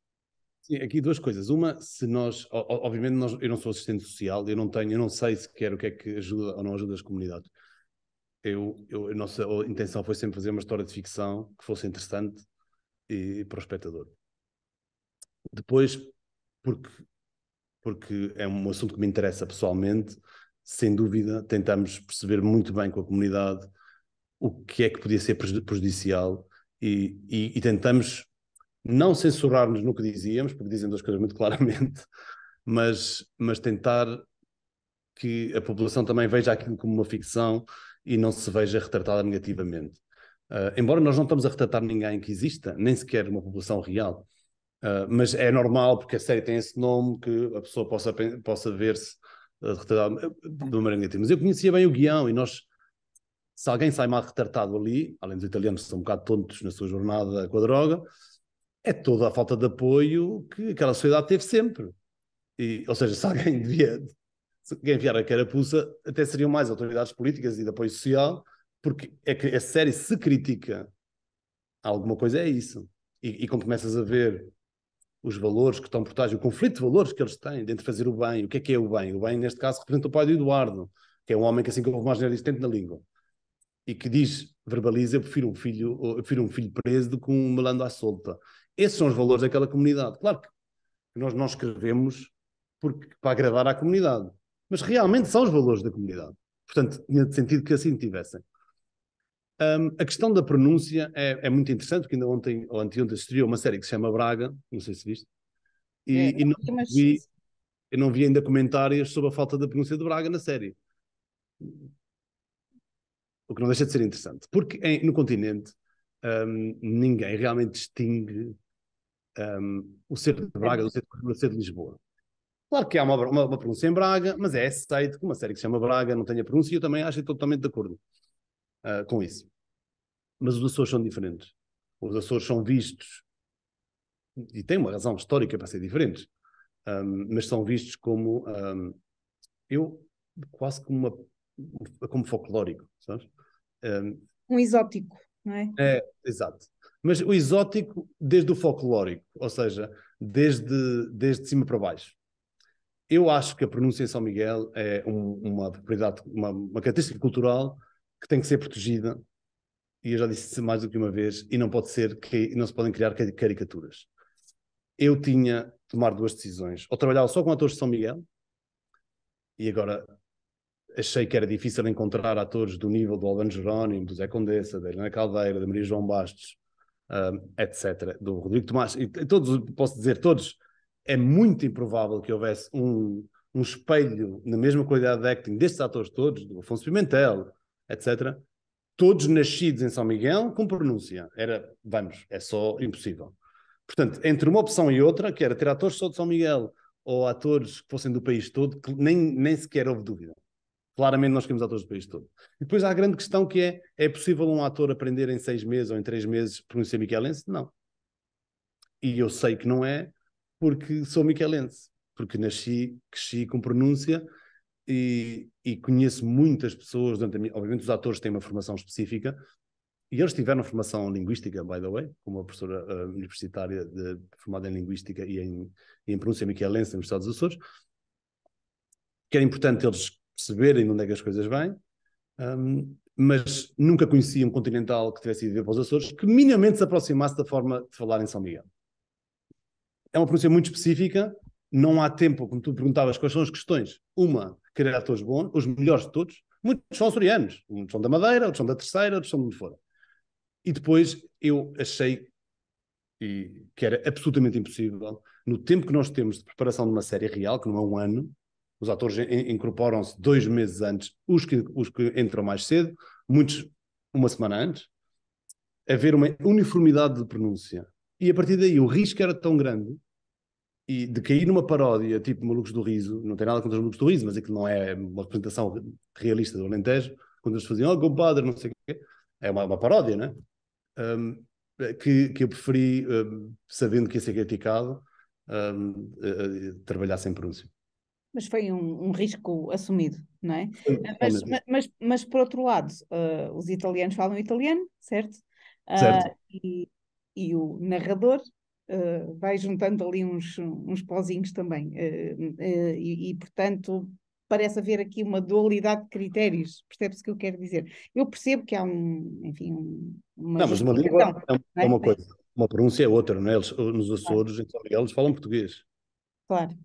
Speaker 2: Sim, aqui duas coisas. Uma, se nós, obviamente, nós, eu não sou assistente social, eu não tenho, eu não sei sequer o que é que ajuda ou não ajuda as comunidades. Eu, eu, a nossa intenção foi sempre fazer uma história de ficção que fosse interessante e, para o espectador. Depois, porque, porque é um assunto que me interessa pessoalmente, sem dúvida, tentamos perceber muito bem com a comunidade o que é que podia ser prejudicial e, e, e tentamos não censurar-nos no que dizíamos, porque dizem duas coisas muito claramente, mas, mas tentar que a população também veja aquilo como uma ficção e não se veja retratada negativamente. Uh, embora nós não estamos a retratar ninguém que exista, nem sequer uma população real. Uh, mas é normal, porque a série tem esse nome que a pessoa possa, possa ver-se uh, retratado ah, de uma maneira Mas eu conhecia bem o guião e nós, se alguém sai mal retratado ali, além dos italianos que são um bocado tontos na sua jornada com a droga, é toda a falta de apoio que aquela sociedade teve sempre. E, ou seja, se alguém devia se alguém a carapuça, até seriam mais autoridades políticas e de apoio social, porque é que a série se critica alguma coisa, é isso. E, e quando começas a ver os valores que estão por trás, o conflito de valores que eles têm dentro de fazer o bem. O que é que é o bem? O bem, neste caso, representa o pai do Eduardo, que é um homem que, assim como mais resistente na língua, e que diz, verbaliza, eu prefiro um filho, eu prefiro um filho preso do que um malandro à solta. Esses são os valores daquela comunidade. Claro que nós não escrevemos porque, para agradar à comunidade, mas realmente são os valores da comunidade. Portanto, tinha sentido que assim tivessem. Um, a questão da pronúncia é, é, muito interessante, porque ainda ontem ou anteontem estreou uma série que se chama Braga, não sei se viste, e, é, e não, vi, eu não vi ainda comentários sobre a falta da pronúncia de Braga na série. O que não deixa de ser interessante, porque em, no continente um, ninguém realmente distingue um, o ser de Braga do ser de, de Lisboa. Claro que há uma, uma, uma, pronúncia em Braga, mas é aceito que uma série que se chama Braga não tenha pronúncia e eu também acho totalmente de acordo uh, com isso. Mas os Açores são diferentes. Os Açores são vistos, e tem uma razão histórica para ser diferentes, um, mas são vistos como, um, eu, quase como, uma, como folclórico, sabes? Um,
Speaker 1: um exótico, não é?
Speaker 2: É, exato. Mas o exótico desde o folclórico, ou seja, desde, desde cima para baixo. Eu acho que a pronúncia em São Miguel é um, uma propriedade, uma, uma, característica cultural que tem que ser protegida e eu já disse mais do que uma vez, e não pode ser que não se podem criar caricaturas. Eu tinha de tomar duas decisões. Ou trabalhava só com atores de São Miguel, e agora achei que era difícil encontrar atores do nível do Albano Jerónimo, do Zé Condessa, da Helena Caldeira, da Maria João Bastos, um, etc., do Rodrigo Tomás, e todos, posso dizer, todos, é muito improvável que houvesse um, um espelho na mesma qualidade de acting destes atores todos, do Afonso Pimentel, etc., todos nascidos em São Miguel com pronúncia. Era, vamos, é só impossível. Portanto, entre uma opção e outra, que era ter atores só de São Miguel ou atores que fossem do país todo, nem, nem sequer houve dúvida. Claramente nós queremos atores do país todo. E depois há a grande questão que é, é possível um ator aprender em seis meses ou em três meses pronúncia miquelense? Não. E eu sei que não é, porque sou miquelense. Porque nasci, cresci com pronúncia e, e conheço muitas pessoas, minha, obviamente os atores têm uma formação específica, e eles tiveram formação linguística, by the way, como uma professora uh, universitária de, formada em linguística e em, e em pronúncia miquelense nos Estados Açores, que era importante eles perceberem de onde é que as coisas vêm, um, mas nunca conheci um continental que tivesse ido ver para os Açores que minimamente se aproximasse da forma de falar em São Miguel. É uma pronúncia muito específica, não há tempo, como tu perguntavas, quais são as questões. Uma, querer atores bons, os melhores de todos. Muitos são açorianos, muitos são da Madeira, outros são da Terceira, outros são de onde fora. E depois eu achei que era absolutamente impossível, no tempo que nós temos de preparação de uma série real, que não é um ano, os atores incorporam-se dois meses antes, os que, os que entram mais cedo, muitos uma semana antes, haver uma uniformidade de pronúncia. E a partir daí o risco era tão grande e de cair numa paródia tipo Malucos do Riso, não tem nada contra os Malucos do Riso, mas é que não é uma representação realista do Alentejo, quando eles faziam, oh, compadre, não sei o quê, é uma, uma paródia, né? Um, que, que eu preferi, um, sabendo que ia ser criticado, um, uh, eh, uh, eh, trabalhar sem pronúncio.
Speaker 1: Mas foi um, um, risco assumido, não é? Eh, mas, mas, mas, mas por outro lado, uh, os italianos falam italiano, certo? certo. E, e o narrador eh, vai juntando ali uns, uns pozinhos também. Uh, uh, e, e, portanto, parece haver aqui uma dualidade de critérios, percebe-se o que eu quero dizer. Eu percebo que há um, enfim, um, uma. Não, mas uma língua é, é, é uma, coisa,
Speaker 2: uma pronúncia é outra, não é? Eles, nos Açores, claro. em São Miguel, eles falam português. Claro.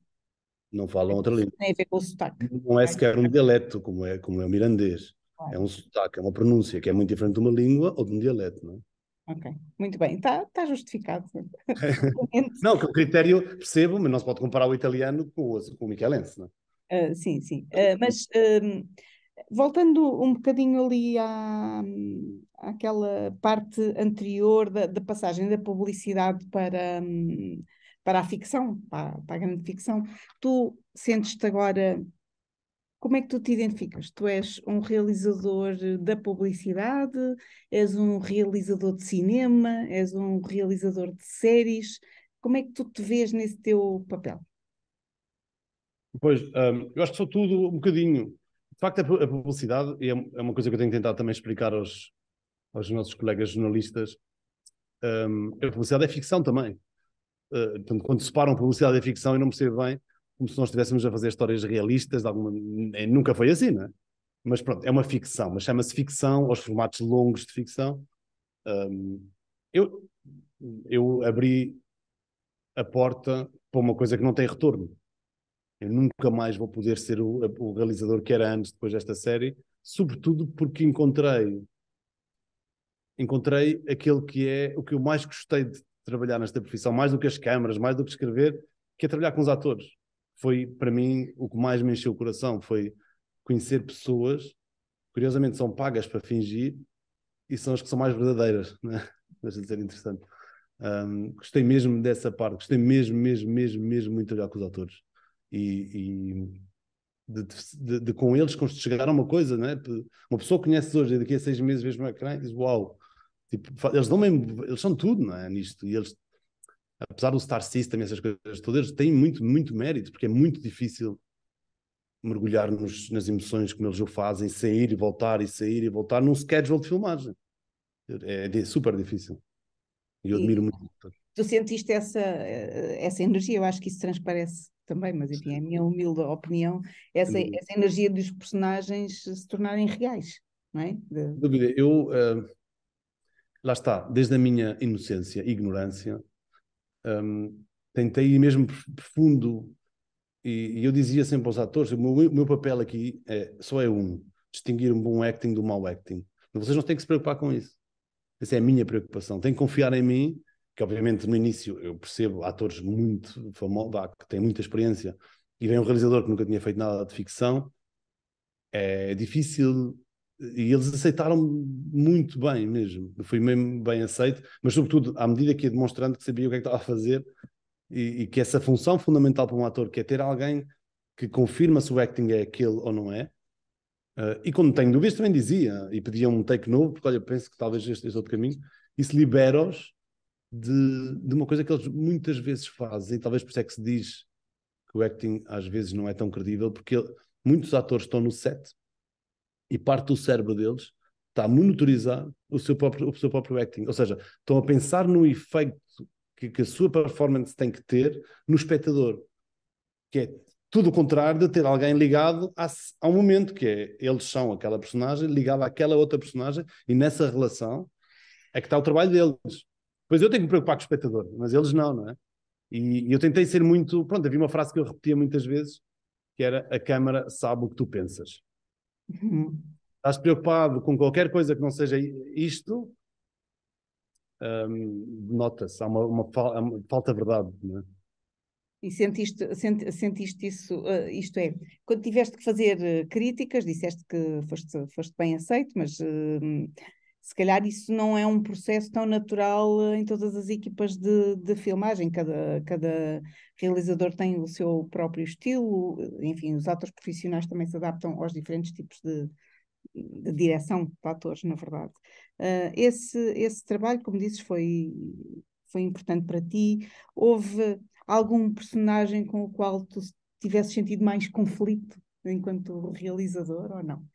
Speaker 2: Não falam outra língua.
Speaker 1: Tem a ver com o sotaque.
Speaker 2: Não é sequer um dialeto, como é, como é o mirandês. Claro. É um sotaque, é uma pronúncia que é muito diferente de uma língua ou de um dialeto, não é?
Speaker 1: Ok, muito bem, está tá justificado.
Speaker 2: não, que o critério percebo, mas não se pode comparar o italiano com o, com o michelense, não
Speaker 1: é? Uh, sim, sim. Uh, mas hum, voltando um bocadinho ali à, àquela parte anterior da, da passagem da publicidade para, um, para a ficção, para, para a grande ficção, tu sentes-te agora como é que tu te identificas? Tu és um realizador da publicidade, és um realizador de cinema, és um realizador de séries. Como é que tu te vês nesse teu papel?
Speaker 2: Pois, um, eu acho que sou tudo um bocadinho. De facto, a publicidade é, é uma coisa que eu tenho tentado também explicar aos, aos nossos colegas jornalistas. Um, a publicidade é ficção também. Uh, portanto, quando separam publicidade é e ficção, eu não percebo bem como se nós estivéssemos a fazer histórias realistas de alguma. É, nunca foi assim, não é? Mas pronto, é uma ficção, mas chama-se ficção, aos formatos longos de ficção. Um, eu, eu abri a porta para uma coisa que não tem retorno. Eu nunca mais vou poder ser o, o realizador que era antes, depois desta série, sobretudo porque encontrei encontrei aquele que é o que eu mais gostei de trabalhar nesta profissão, mais do que as câmaras, mais do que escrever, que é trabalhar com os atores foi para mim o que mais me encheu o coração foi conhecer pessoas curiosamente são pagas para fingir e são as que são mais verdadeiras né? deixa de ser interessante um, gostei mesmo dessa parte gostei mesmo, mesmo, mesmo, mesmo muito de olhar com os autores e, e de, de, de, com eles chegar a uma coisa né? uma pessoa conhece hoje e daqui a seis meses vês uma ecrã e diz uau tipo, eles dão mesmo, eles são tudo não é? nisto e eles apesar do Star System e essas coisas todas, têm muito, muito mérito, porque é muito difícil mergulhar nos, nas emoções como eles o fazem, sair e voltar e sair e voltar num schedule de filmagem. É, é super difícil. E eu admiro muito.
Speaker 1: Tu sentiste essa, eh, essa energia, eu acho que isso transparece também, mas enfim, é a minha humilde opinião, essa, essa energia dos personagens se tornarem reais, não é?
Speaker 2: De... Eu, uh, lá está, desde a minha inocência, ignorância, um, tentei ir mesmo profundo e, e, eu dizia sempre aos atores, o meu, o meu papel aqui é, só é um, distinguir um bom acting do mau acting. Vocês não têm que se preocupar com isso. Essa é a minha preocupação. Têm que confiar em mim, que obviamente no início eu percebo atores muito famosos, que têm muita experiência, e vem um realizador que nunca tinha feito nada de ficção, é difícil e eles aceitaram muito bem mesmo, foi mesmo bem aceito, mas sobretudo à medida que ia demonstrando que sabia o que é que estava a fazer e, e que essa função fundamental para um ator que é ter alguém que confirma se o acting é aquele ou não é, uh, e quando tenho dúvidas também dizia, e pedia um take novo, porque olha, penso que talvez este, este outro caminho, isso libera-os de, de uma coisa que eles muitas vezes fazem, e talvez por isso é que se diz que o acting às vezes não é tão credível, porque ele, muitos atores estão no set e parte do cérebro deles está a monitorizar o seu próprio, o seu próprio acting. Ou seja, estão a pensar no efeito que, que a sua performance tem que ter no espectador. Que é tudo o contrário de ter alguém ligado a, a um momento, que é eles são aquela personagem ligada àquela outra personagem, e nessa relação é que está o trabalho deles. Pois eu tenho que me preocupar com o espectador, mas eles não, não é? E, e eu tentei ser muito. Pronto, havia uma frase que eu repetia muitas vezes, que era: A câmara sabe o que tu pensas. Estás preocupado com qualquer coisa que não seja isto, um, nota-se, há uma, uma, uma, falta de verdade. Não é?
Speaker 1: E sentiste, sent, sentiste isso, uh, isto é, quando tiveste que fazer ah, críticas, disseste que foste, foste bem aceito, mas uh, se calhar isso não é um processo tão natural eh, em todas as equipas de, de filmagem, cada, cada realizador tem o seu próprio estilo, eh, enfim, os atores profissionais também se adaptam aos diferentes tipos de, de direção de atores, na verdade. Uh, esse, esse trabalho, como dizes, foi, foi importante para ti. Houve algum personagem com o qual tu tivesse sentido mais conflito enquanto realizador ou não?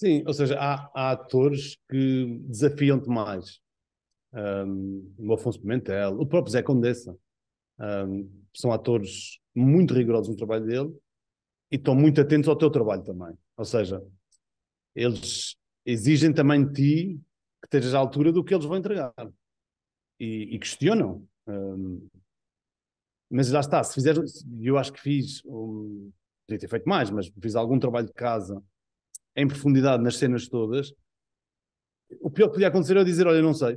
Speaker 2: Sim, ou seja, há, há atores que desafiam-te mais. Um, o Afonso Pimentel, o próprio Zé Condessa. Um, são atores muito rigorosos no trabalho dele e estão muito atentos ao teu trabalho também. Ou seja, eles exigem também de ti que estejas à altura do que eles vão entregar e, e questionam. Um, mas já está, se fizeres, eu acho que fiz, um, podia ter feito mais, mas fiz algum trabalho de casa em profundidade nas cenas todas, o pior que podia acontecer é eu dizer, olha, não sei.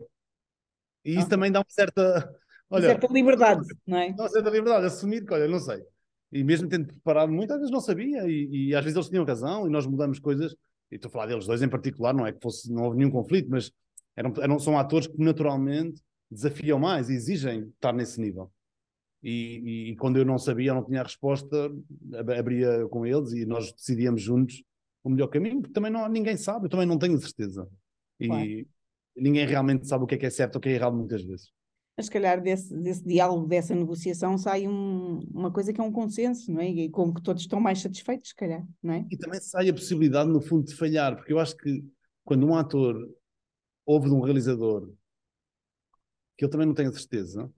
Speaker 2: E isso ah. também dá uma certa... Olha, uma certa liberdade, não é? Dá uma certa liberdade, assumir que, olha, não sei. E mesmo tendo preparado muito, às vezes não sabia, e, e às vezes eles tinham razão, e nós mudamos coisas, e estou a falar deles dois em particular, não é que fosse, não houve nenhum conflito, mas eram, eram, são atores que naturalmente desafiam mais e exigem estar nesse nível. E, e, e, quando eu não sabia, eu não tinha a resposta, abria com eles e nós decidíamos juntos o melhor caminho, porque também não, ninguém sabe, eu também não tenho certeza. E claro. ninguém realmente sabe o que é que é certo ou o que é errado muitas vezes.
Speaker 1: Mas se calhar desse, desse diálogo, dessa negociação, sai um, uma coisa que é um consenso, não é? E com que todos estão mais satisfeitos, se calhar, não é? E
Speaker 2: também sai a possibilidade, no fundo, de falhar, porque eu acho que quando um ator ouve de um realizador que eu também não tenho certeza,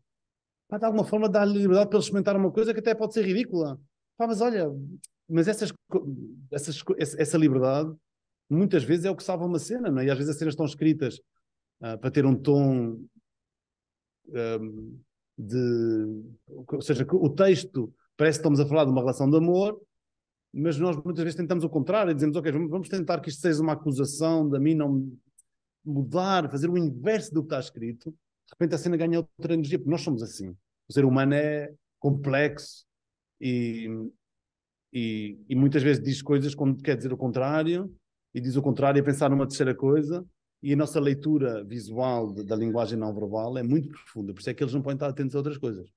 Speaker 2: pá, de alguma forma dá-lhe liberdade para ele experimentar uma coisa que até pode ser ridícula. Pá, mas olha, mas essas, essas, essa liberdade muitas vezes é o que salva uma cena, não é? E às vezes as cenas estão escritas uh, para ter um tom um, de. Ou seja, o texto parece que estamos a falar de uma relação de amor, mas nós muitas vezes tentamos o contrário e dizemos, ok, vamos tentar que isto seja uma acusação de mim não mudar, fazer o inverso do que está escrito. De repente a cena ganha outra energia, porque nós somos assim. O ser humano é complexo e, e, e muitas vezes diz coisas quando quer dizer o contrário, e diz o contrário a pensar numa terceira coisa, e a nossa leitura visual de, da linguagem não verbal é muito profunda, por isso é que eles não podem estar atentos a outras coisas.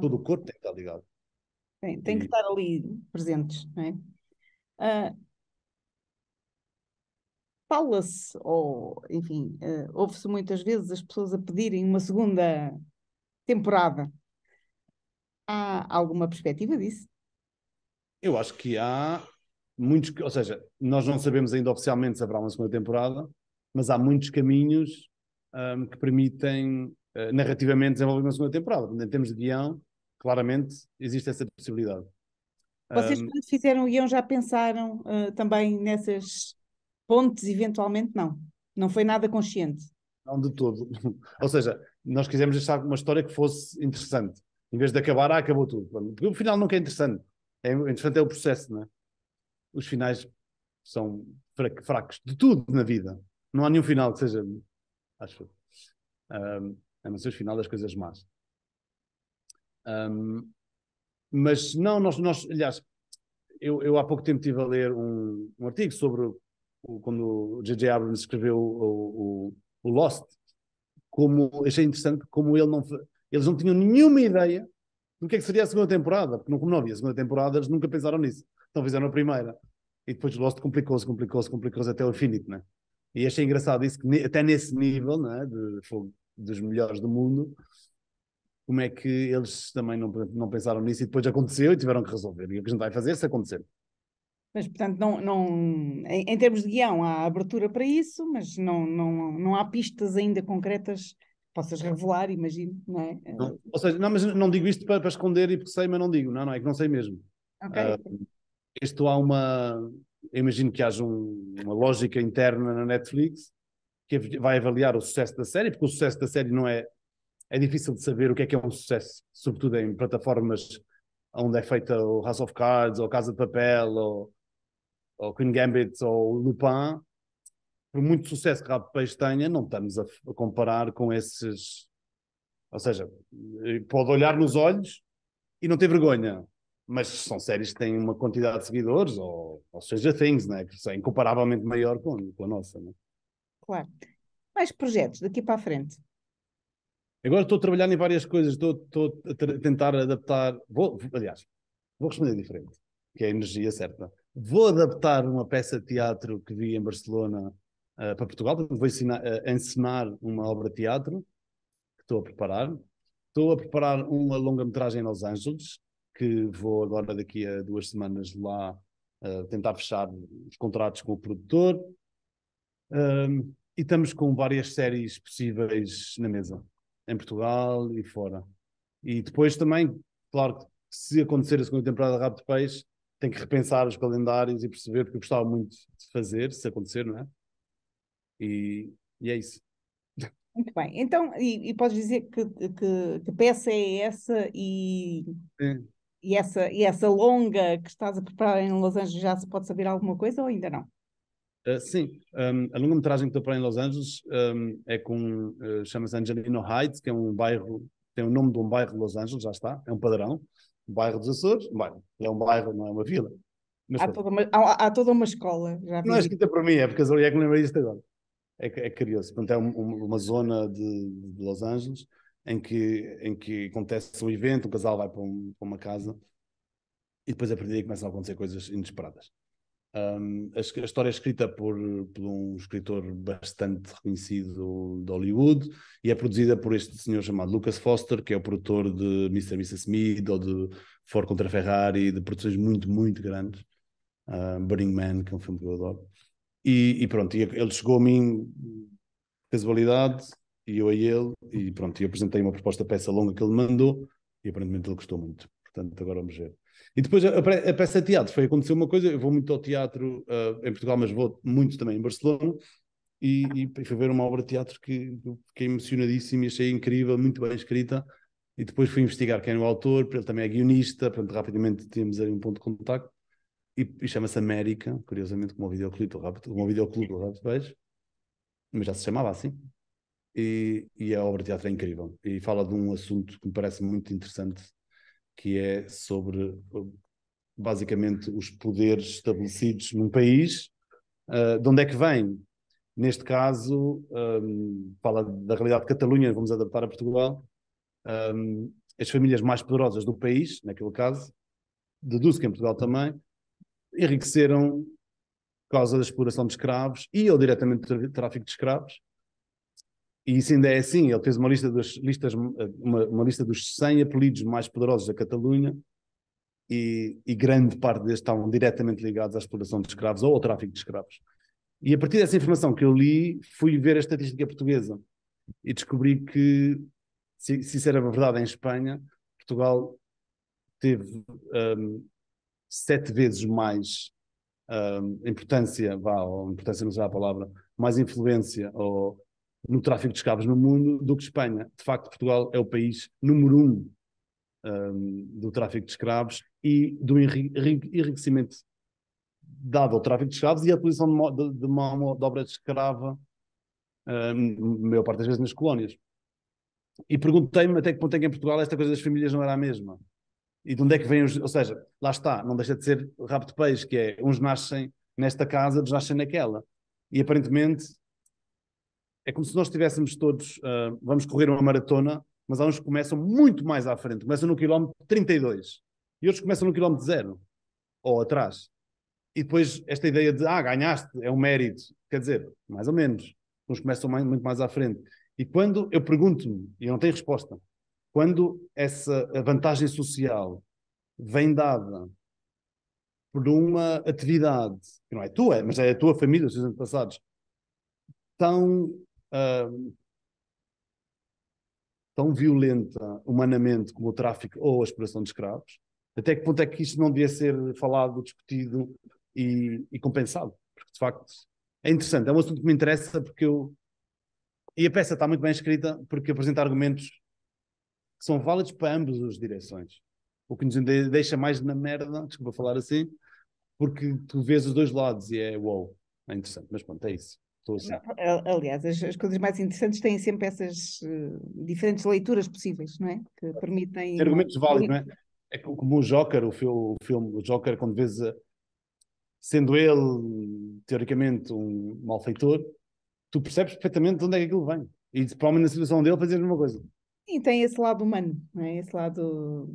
Speaker 2: Todo o corpo tem que estar ligado.
Speaker 1: Tem, tem e... que estar ali presentes, não é? Uh, Fala-se, ou enfim, uh, ouve-se muitas vezes as pessoas a pedirem uma segunda temporada. Há alguma perspectiva disso?
Speaker 2: Eu acho que há muitos, ou seja, nós não sabemos ainda oficialmente se haverá uma segunda temporada, mas há muitos caminhos um, que permitem uh, narrativamente desenvolver uma segunda temporada. em termos de guião, claramente existe essa possibilidade. Vocês, um,
Speaker 1: quando fizeram o guião, já pensaram uh, também nessas pontes, eventualmente? Não. Não foi nada consciente.
Speaker 2: Não de todo. ou seja, nós quisemos deixar uma história que fosse interessante. Em vez de acabar, ah, acabou tudo. Porque o final nunca é interessante é, interessante é o processo, não é? Os finais são fracos de tudo na vida. Não há nenhum final que seja, acho, um, a não ser o final das coisas más. Um, mas não, nós, nós aliás, eu, eu há pouco tempo estive a ler um, um artigo sobre o, quando o J.J. Abrams escreveu o, o, o Lost, como achei interessante como ele não, eles não tinham nenhuma ideia do que é que seria a segunda temporada, porque como não havia segunda temporada, eles nunca pensaram nisso. Então fizeram a primeira. E depois Lost complicou-se, complicou-se, complicou-se até o infinito, né? E achei engraçado isso, que até nesse nível, né, de, dos melhores do mundo, como é que eles também não, não pensaram nisso e depois aconteceu e tiveram que resolver. E o que a gente vai fazer se acontecer.
Speaker 1: Mas, portanto, não, não, em, em termos de guião, há abertura para isso, mas não, não, não há pistas ainda concretas possas revelar, imagino, não é? Eh, não.
Speaker 2: Ou seja, não, mas não digo isto para, para, esconder e porque sei, mas não digo, não, não, é que não sei mesmo. Ok. Uh, isto há uma. Imagino que haja um, uma lógica interna na Netflix que vai avaliar o sucesso da série, porque o sucesso da série não é. É difícil de saber o que é que é um sucesso, sobretudo em plataformas onde é feita o House of Cards, ou Casa de Papel, ou, ou Queen Gambit, ou Lupin, por muito sucesso que Rabo de Peixe tenha, não estamos a, a comparar com esses. Ou seja, eh, pode olhar nos olhos e não ter vergonha. Mas são séries que têm uma quantidade de seguidores, ou, ou seja, Things, né? que são incomparavelmente maior com, com a nossa. Né?
Speaker 1: Claro. Mais projetos daqui para a frente?
Speaker 2: Agora estou a trabalhar em várias coisas, estou, estou a tentar adaptar. Vou, aliás, vou responder diferente, que é a energia certa. Vou adaptar uma peça de teatro que vi em Barcelona eh, para Portugal. vou ensinar, uh, eh, encenar uma obra de teatro que estou a preparar. Estou a preparar uma longa-metragem em Los Angeles, que vou agora daqui a duas semanas lá uh, tentar fechar os contratos com o produtor. Ehm, e estamos com várias séries possíveis na mesa, em Portugal e fora. E depois também, claro que se acontecer a segunda temporada de Rápido Peixe, tem que repensar os calendários e perceber, porque eu gostava muito de fazer, se acontecer, não é? E, e é isso.
Speaker 1: Muito bem. Então, e, e podes dizer que, que, que, peça é essa e, e, essa, e essa longa que estás a preparar em Los Angeles já se pode saber alguma coisa ou ainda não?
Speaker 2: Uh, sim, um, a longa-metragem que estou para em Los Angeles um, é com, uh, chama-se Angelino Heights, que é um bairro, tem o nome de um bairro de Los Angeles, já está, é um padrão, um bairro dos Açores, um bairro, é um bairro, não é uma vila. Há toda
Speaker 1: uma, há, há toda uma, escola. Já não é escrita
Speaker 2: para mim, é porque eu é que me lembrei disto agora é, é curioso. Portanto, é um, uma zona de, de, Los Angeles em que, em que acontece um evento, um casal vai para, um, para uma casa e depois a partir daí começam a acontecer coisas inesperadas. Um, a, a, história é escrita por, por um escritor bastante reconhecido de Hollywood e é produzida por este senhor chamado Lucas Foster, que é o produtor de Mr. Mrs. Smith ou de Ford contra Ferrari, de produções muito, muito grandes. Uh, Burning Man, que é um filme que eu adoro. E, e, pronto, e ele chegou a mim, casualidade, e eu a ele, e pronto, e apresentei uma proposta peça longa que ele mandou, e aparentemente ele gostou muito. Portanto, agora vamos ver. E depois a, a peça de teatro, foi acontecer uma coisa, eu vou muito ao teatro uh, em Portugal, mas vou muito também em Barcelona, e, e fui ver uma obra de teatro que fiquei emocionadíssimo e achei incrível, muito bem escrita, e depois fui investigar quem era o autor, ele também é guionista, portanto, rapidamente tínhamos aí um ponto de contacto, e, e chama-se América, curiosamente, como o videoclipe do Rapto, como o videoclipe do Rapto vejo mas já se chamava assim. E, e a obra de teatro é incrível. E fala de um assunto que me parece muito interessante, que é sobre basicamente os poderes estabelecidos num país, uh, de onde é que vem? Neste caso, um, ah, fala da realidade de Catalunha, vamos adaptar a Portugal. Um, ah, as famílias mais poderosas do país, naquele caso, deduz que em Portugal também, enriqueceram por causa da exploração de escravos e ou diretamente do tráfico de escravos. E isso ainda é assim, ele fez uma lista dos, listas, uma, uma lista dos 100 apelidos mais poderosos da Catalunha e, e grande parte deles estavam diretamente ligados à exploração de escravos ou ao tráfico de escravos. E a partir dessa informação que eu li, fui ver a estatística portuguesa e descobri que, se, se isso era é verdade em Espanha, Portugal teve um, sete vezes mais uh, importância, vá, ou importância não será a palavra, mais influência ou, no tráfico de escravos no mundo do que Espanha. De facto, Portugal é o país número um, um do tráfico de escravos e do enriquecimento dado ao tráfico de escravos e à posição de, de, de mão de obra de escrava, um, a maior parte das vezes nas colónias. E perguntei-me até que ponto é que em Portugal esta coisa das famílias não era a mesma. E de onde é que vem? os. Ou seja, lá está, não deixa de ser rabo de peixe, que é uns nascem nesta casa, outros nascem naquela. E aparentemente é como se nós estivéssemos todos, uh, vamos correr uma maratona, mas há uns que começam muito mais à frente, começam no quilómetro 32 e outros começam no quilómetro zero ou atrás. E depois esta ideia de, ah, ganhaste, é um mérito, quer dizer, mais ou menos, uns começam mais, muito mais à frente. E quando eu pergunto-me, e eu não tenho resposta, quando essa vantagem social vem dada por uma atividade, que não é tua, mas é a tua família, os seus antepassados, tão, uh, tão violenta humanamente como o tráfico ou a exploração de escravos, até que ponto é que isto não devia ser falado, discutido e, e compensado? Porque, de facto, é interessante, é um assunto que me interessa porque eu. E a peça está muito bem escrita porque apresenta argumentos que são válidos para ambas as direções. O que nos deixa mais na merda, desculpa falar assim, porque tu vês os dois lados e é wow, é interessante, mas pronto, é isso.
Speaker 1: Aliás, as, as, coisas mais interessantes têm sempre essas uh, diferentes leituras possíveis, não é? Que permitem. Argumentos válidos, não é?
Speaker 2: É como o Joker, o filme, o, filme, o Joker, quando vês, a... Eh, sendo ele teoricamente um malfeitor, tu percebes perfeitamente de onde é que aquilo vem. E provavelmente na situação dele fazes a mesma coisa.
Speaker 1: E tem esse lado humano, não é? esse lado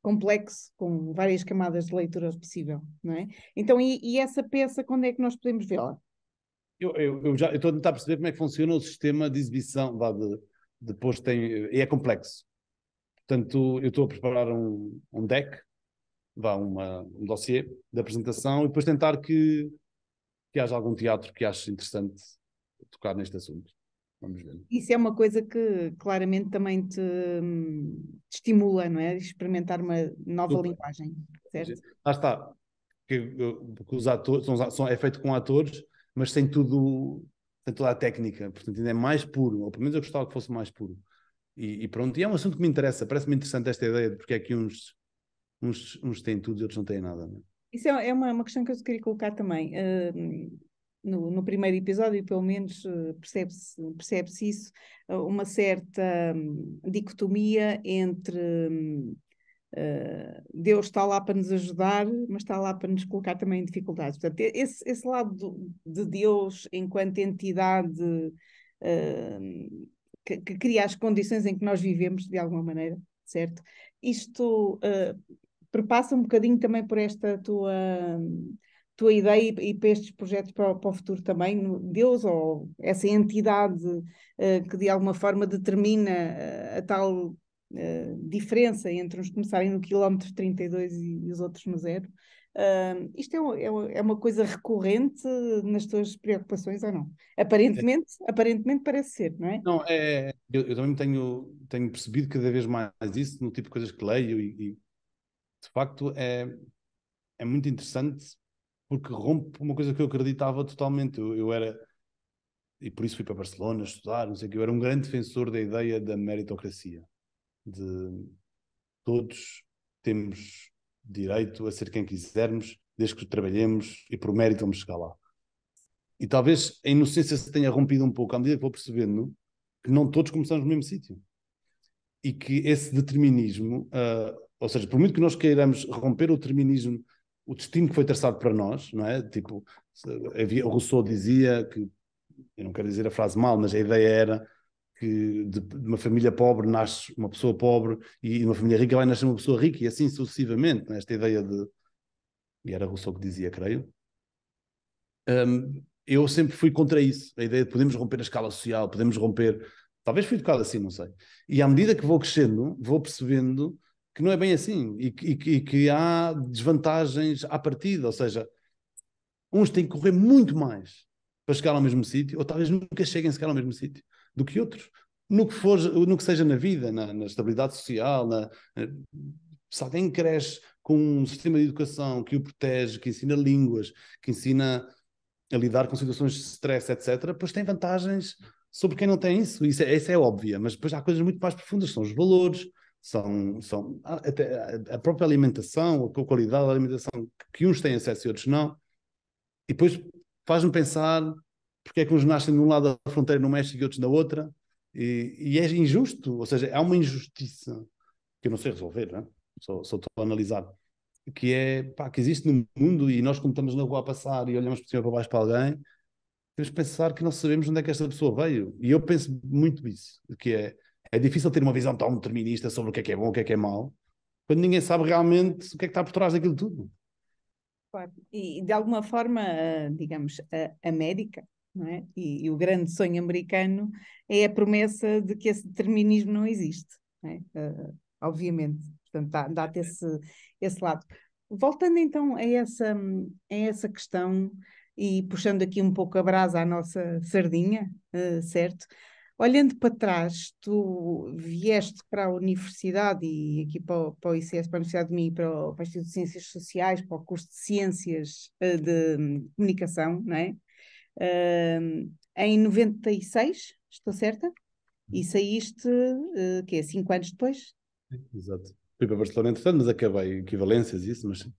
Speaker 1: complexo, com várias camadas de leituras possível, não é? Então, e, e essa peça, quando é que nós podemos vê-la?
Speaker 2: Eu, eu, eu, já estou a tentar perceber como é que funciona o sistema de exibição, de, depois tem, e é complexo. Portanto, eu estou a preparar um, um deck, vá, uma, um dossiê da apresentação e depois tentar que, que haja algum teatro que ache interessante tocar neste assunto. Vamos ver.
Speaker 1: Isso é uma coisa que claramente também te, hum, te estimula, não é? Experimentar uma nova Super. linguagem, certo?
Speaker 2: Lá está. Porque os atores são, são, é feito com atores, mas sem tudo, sem toda a técnica, portanto ainda é mais puro, ou pelo menos eu gostava que fosse mais puro. E, e pronto, e é um assunto que me interessa, parece-me interessante esta ideia de porque é que uns, uns, uns têm tudo e outros não têm nada. É?
Speaker 1: Isso é, é uma, é uma, questão que eu queria colocar também. Uh, no, no primeiro episódio, pelo menos eh, percebe-se percebe isso, eh, uma certa hum, dicotomia entre uh, Deus está lá para nos ajudar, mas está lá para nos colocar também em dificuldades. Portanto, esse, esse lado de Deus enquanto entidade uh, que, que, cria as condições em que nós vivemos, de alguma maneira, certo? Isto uh, perpassa um bocadinho também por esta tua tua ideia e, e para estes projetos para, para, o futuro também, Deus ou essa entidade uh, que de alguma forma determina a, eh, a tal uh, diferença entre uns começarem no quilómetro 32 e, e os outros no zero. Uh, isto é, é, é, uma coisa recorrente nas tuas preocupações ou não? Aparentemente, é. aparentemente parece ser, não é? Não, é,
Speaker 2: é, eu, eu, também tenho, tenho percebido cada vez mais isso no tipo de coisas que leio e, e de facto é, é muito interessante porque rompe uma coisa que eu acreditava totalmente. Eu, eu era, e por isso fui para Barcelona estudar, não sei o que, eu era um grande defensor da ideia da meritocracia, de todos temos direito a ser quem quisermos, desde que trabalhemos e por mérito vamos chegar lá. E talvez a inocência se tenha rompido um pouco à medida que vou percebendo que não todos começamos no mesmo sítio. E que esse determinismo, uh, ou seja, por muito que nós queiramos romper o determinismo o destino que foi traçado para nós, não é? Tipo, havia, Rousseau dizia que, eu não quero dizer a frase mal, mas a ideia era que de, de uma família pobre nasce uma pessoa pobre e de uma família rica vai nascer uma pessoa rica e assim sucessivamente, é? esta ideia de... E era Rousseau que dizia, creio. Um, eu sempre fui contra isso, a ideia de podemos romper a escala social, podemos romper... Talvez fui educado assim, não sei. E à medida que vou crescendo, vou percebendo que não é bem assim e que, e, que, e que, há desvantagens à partida, ou seja, uns têm que correr muito mais para chegar ao mesmo sítio, ou talvez nunca cheguem sequer ao mesmo sítio do que outros, no que, for, no que seja na vida, na, na estabilidade social, na, se alguém cresce com um sistema de educação que o protege, que ensina línguas, que ensina a lidar com situações de stress, etc., pois tem vantagens sobre quem não tem isso. Isso é, isso é mas depois há coisas muito mais profundas, são os valores, são, são ah, até a própria alimentação, a qualidade da alimentação, que uns têm acesso e outros não. E depois faz-me pensar porque é que uns nascem de um lado da fronteira no México e outros na outra. E, e é injusto, ou seja, há uma injustiça que eu não sei resolver, né só, só estou a analisar, que é pá, que existe no mundo e nós, como estamos na rua a passar e olhamos por cima para baixo para alguém, temos que pensar que não sabemos onde é que esta pessoa veio. E eu penso muito nisso que é é difícil ter uma visão tão determinista sobre o que é que é bom, o que é que é mau, quando ninguém sabe realmente o que é que está por trás daquilo tudo.
Speaker 1: Claro. E de alguma forma, digamos, a América é? E, e, o grande sonho americano é a promessa de que esse determinismo não existe, não é? uh, obviamente. Portanto, dá-te esse, esse lado. Voltando então a essa, a essa questão e puxando aqui um pouco a brasa à nossa sardinha, uh, certo? Olhando para trás, tu vieste para a universidade e aqui para, para o ICS, para a Universidade de Mim, para o, para o Instituto de Ciências Sociais, para o curso de Ciências eh, de Comunicação, não é? Uh, em 96, estou certa? E uhum. saíste, uh, eh, que é, cinco anos depois?
Speaker 2: Exato. Fui para Barcelona, entretanto, mas acabei equivalências e isso, mas sim.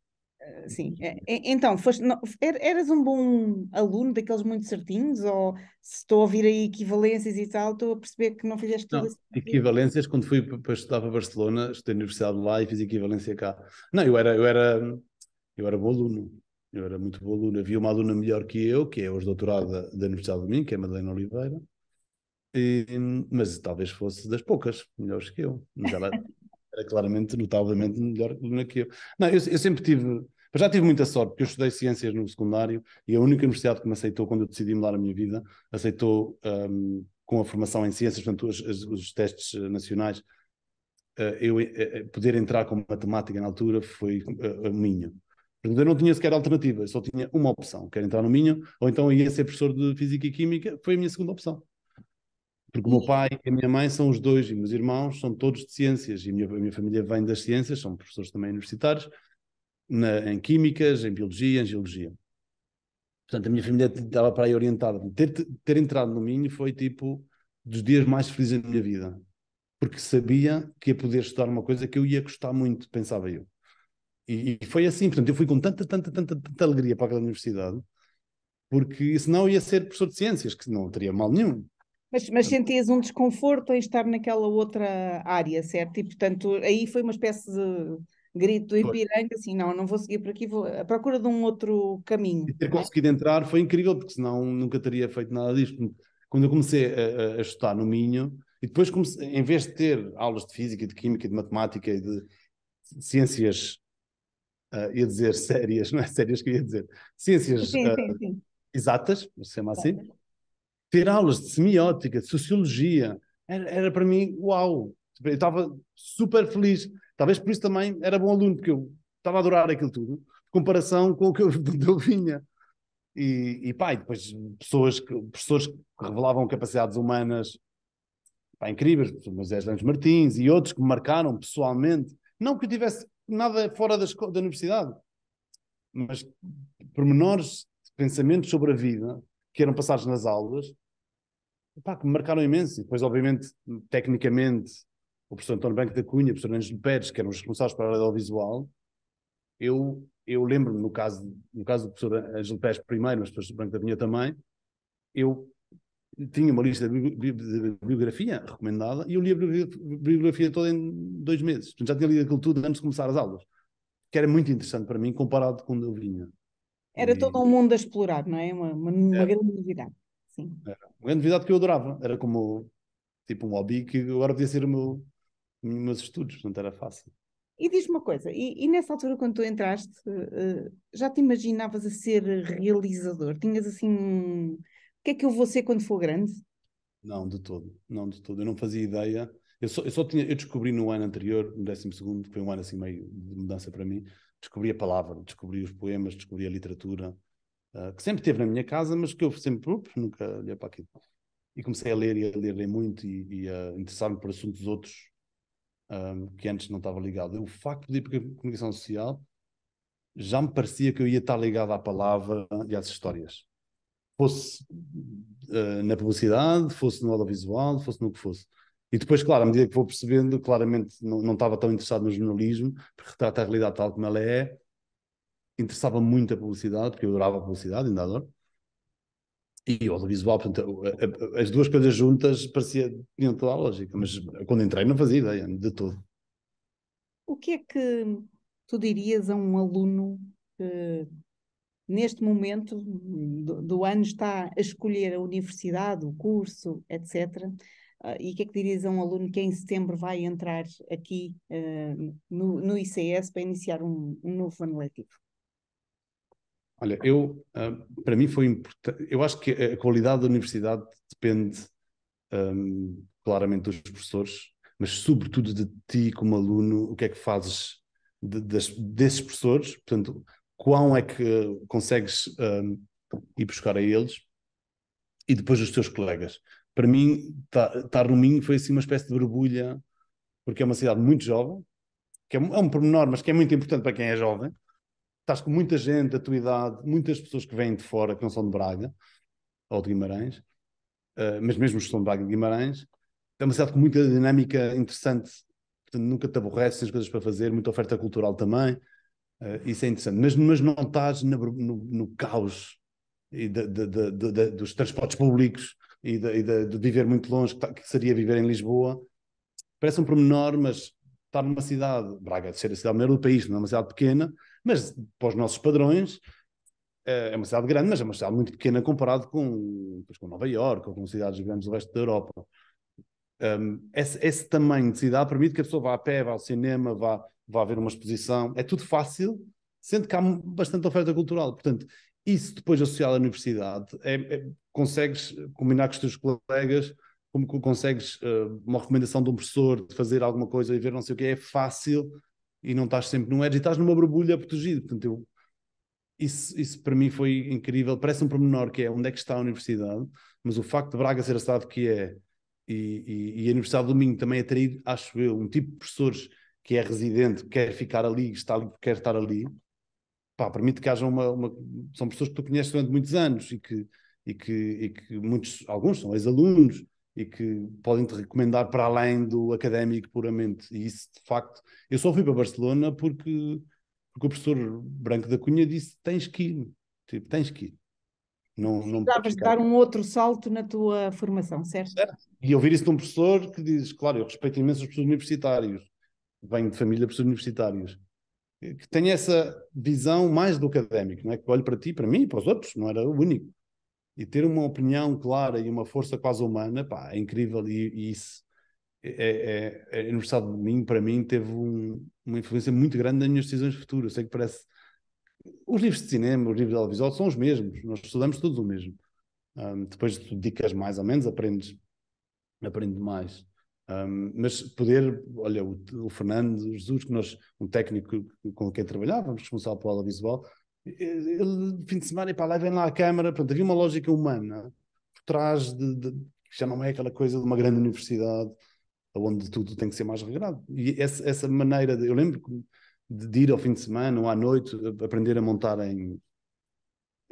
Speaker 1: Sim, é, é, então, foste, não, er, eras um bom aluno daqueles muito certinhos, ou se estou a ouvir aí equivalências e tal, estou a perceber que não fizeste tudo não, assim?
Speaker 2: Equivalências, quando fui para estudar para Barcelona, estudei na Universidade de lá e fiz equivalência cá. Não, eu era, eu era, eu era bom aluno, eu era muito bom aluno. Havia uma aluna melhor que eu, que é hoje doutorada da Universidade de mim que é a Madalena Oliveira, e, mas talvez fosse das poucas melhores que eu, mas ela era claramente, notavelmente melhor aluna que eu. Não, eu, eu sempre tive mas já tive muita sorte, porque eu estudei ciências no secundário e a única universidade que me aceitou quando eu decidi mudar a minha vida, aceitou um, com a formação em ciências, portanto, os, os testes nacionais, uh, eu uh, poder entrar com matemática na altura foi uh, a minha. Portanto, eu não tinha sequer alternativa, eu só tinha uma opção, quer entrar no Minho, ou então ia ser professor de Física e Química, foi a minha segunda opção. Porque o meu pai e a minha mãe são os dois, e meus irmãos são todos de ciências, e a minha, a minha família vem das ciências, são professores também universitários, na, em químicas, em biologia, em geologia. Portanto, a minha família estava para aí orientada. Ter, ter entrado no Minho foi tipo dos dias mais felizes da minha vida, porque sabia que ia poder estudar uma coisa que eu ia gostar muito, pensava eu. E, e foi assim, portanto, eu fui com tanta, tanta, tanta, tanta alegria para aquela universidade, porque senão ia ser professor de ciências, que não teria mal nenhum.
Speaker 1: Mas, mas sentias um desconforto em estar naquela outra área, certo? E portanto, aí foi uma espécie de grito Ipiranga, pois. assim, não, não vou seguir por aqui, vou à procura de um outro caminho. E ter é?
Speaker 2: conseguido entrar foi incrível, porque senão nunca teria feito nada disto. Quando eu comecei a, a estudar no Minho, e depois comecei, em vez de ter aulas de física, de química, de matemática e de ciências, uh, ia dizer sérias, não é sérias que ia dizer, ciências sim, uh, sim. exatas, se chama assim, ter aulas de semiótica, de sociologia, era, era para mim uau, eu estava super feliz Talvez por isso também era bom aluno, porque eu estava a adorar aquilo tudo, de comparação com o que eu, eu vinha. E, e pá, e depois pessoas que, professores que revelavam capacidades humanas pá, incríveis, o Moisés Lemos Martins e outros que me marcaram pessoalmente. Não que eu tivesse nada fora da, da universidade, mas pormenores de pensamentos sobre a vida que eram passados nas aulas, pá, que me marcaram imenso. E depois, obviamente, tecnicamente, o professor António Branco da Cunha, o professor Anjo Pérez, que eram os responsáveis para a área audiovisual, eu, eu lembro-me, no caso, no caso do professor Ângelo Pérez primeiro, mas o professor Branco da Cunha também, eu tinha uma lista de, biografia de bibliografia recomendada e eu li a bibliografia toda em dois meses. Portanto, já tinha lido aquilo tudo antes de começar as aulas, que era muito interessante para mim comparado com onde eu vinha.
Speaker 1: Era e... todo um mundo a explorar, não é? Uma, uma, uma é. grande novidade. Sim.
Speaker 2: Era uma grande novidade que eu adorava. Era como tipo um hobby que agora podia ser o meu, nos meus estudos, não era fácil.
Speaker 1: E diz-me uma coisa, e, e, nessa altura quando tu entraste, eh, já te imaginavas a ser realizador? Tinhas assim, o que é que eu vou ser quando for grande?
Speaker 2: Não, de todo, não de todo. Eu não fazia ideia. Eu só, eu só tinha, eu descobri no ano anterior, no décimo segundo, que foi um ano assim meio de mudança para mim, descobri a palavra, descobri os poemas, descobri a literatura, uh, que sempre teve na minha casa, mas que eu sempre nunca olhei para aquilo. E comecei a ler e a ler, ler muito e, e a interessar-me por assuntos outros um, que antes não estava ligado. O facto de ir para a comunicação social já me parecia que eu ia estar ligado à palavra e às histórias. Fosse uh, na publicidade, fosse no audiovisual, fosse no que fosse. E depois, claro, à medida que vou percebendo, claramente não, não estava tão interessado no jornalismo, porque retrata a realidade tal como ela é. Interessava muito a publicidade, porque eu adorava a publicidade, ainda adoro e audiovisual, portanto, a, a, as duas coisas juntas parecia tinham toda a lógica, mas quando entrei não fazia ideia de tudo.
Speaker 1: O que é que tu dirias a um aluno que neste momento do, do ano está a escolher a universidade, o curso, etc. Uh, ah, e o que é que dirias a um aluno que em setembro vai entrar aqui uh, no, no ICS para iniciar um, um novo ano letivo?
Speaker 2: Olha, eu, uh, para mim foi importante, eu acho que a qualidade da universidade depende um, claramente dos professores, mas sobretudo de ti como aluno, o que é que fazes de, das, desses professores, portanto, quão é que consegues um, ir buscar a eles e depois os teus colegas. Para mim, estar tá, tá no Minho foi assim uma espécie de borbulha, porque é uma cidade muito jovem, que é, é um pormenor, mas que é muito importante para quem é jovem, estás com muita gente da tua idade, muitas pessoas que vêm de fora, que não são de Braga ou de Guimarães, uh, mas mesmo que são de Braga e Guimarães, é uma cidade com muita dinâmica interessante, portanto nunca te aborreces, tens coisas para fazer, muita oferta cultural também, uh, isso é interessante, mas, mas não estás na, no, no, caos de, de, de, dos transportes públicos e de, viver muito longe, que, tá, que seria viver em Lisboa. Parece um pormenor, mas estar numa cidade, Braga, de ser a cidade maior do país, não é uma cidade pequena, mas para os nossos padrões, eh, é uma cidade grande, mas é uma cidade muito pequena comparado com, com Nova Iorque ou com cidades grandes do resto da Europa. Um, esse, esse, tamanho de cidade permite que a pessoa vá a pé, vá ao cinema, vá, vá ver uma exposição. É tudo fácil, sendo que há bastante oferta cultural. Portanto, isso depois associado à universidade, é, é, consegues combinar com os teus colegas, como consegues uh, uma recomendação de um professor de fazer alguma coisa e ver não sei o que, é fácil e não estás sempre no edge e estás numa borbulha protegida. Portanto, eu, isso, isso para mim foi incrível. Parece um pormenor que é onde é que está a universidade, mas o facto de Braga ser a cidade que é e, e, e a Universidade do Minho também é atrair, acho eu, um tipo de professores que é residente, quer ficar ali, está, quer estar ali, pá, permite que haja uma, uma, São pessoas que tu conheces durante muitos anos e que, e que, e que muitos, alguns são ex-alunos, e que podem te recomendar para além do académico puramente. E isso, de facto, eu só fui para Barcelona porque, porque o professor Branco da Cunha disse: tens que ir, tipo, tens que ir. Não, não Precisavas dar um
Speaker 1: outro salto na tua formação, certo? certo?
Speaker 2: E ouvir isso de um professor que diz: claro, eu respeito imenso os professores universitários, venho de família de professores universitários, que tem essa visão mais do académico, não é? que olha para ti, para mim e para os outros, não era o único e ter uma opinião clara e uma força quase humana, pá, é incrível e, e isso é, é, é, a é Universidade de mim para mim, teve um, uma influência muito grande nas minhas decisões futuras. Sei que parece. Os livros de cinema, os livros de audiovisual são os mesmos, nós estudamos todos o mesmo. Um, depois tu dedicas mais ou menos, aprendes, aprendes mais. Um, mas poder, olha, o, o Fernando Jesus, que nós, um técnico com quem trabalhávamos, responsável pelo audiovisual, ele, fim de semana, e pá, vem lá a câmara. Pronto, havia uma lógica humana por trás de, de, já não é aquela coisa de uma grande universidade onde tudo tem que ser mais regrado. E essa, essa maneira, de, eu lembro de, de, ir ao fim de semana ou à noite aprender a montar em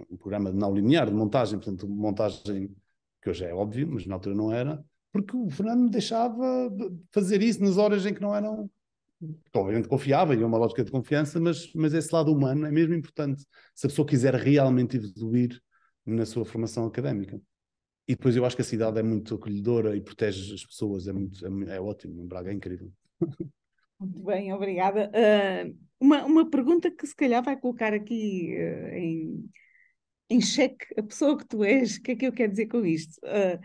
Speaker 2: um programa não linear de montagem, portanto, montagem que hoje é óbvio, mas na altura não era, porque o Fernando me deixava fazer isso nas horas em que não eram obviamente confiava e é uma lógica de confiança, mas, mas esse lado humano é mesmo importante se a pessoa quiser realmente evoluir na sua formação académica. E depois eu acho que a cidade é muito acolhedora e protege as pessoas, é, muito, é, é ótimo, Braga é incrível.
Speaker 1: Muito bem, obrigada. Uh, uma, uma pergunta que se calhar vai colocar aqui uh, em, em xeque a pessoa que tu és, o que é que eu quero dizer com isto? Uh,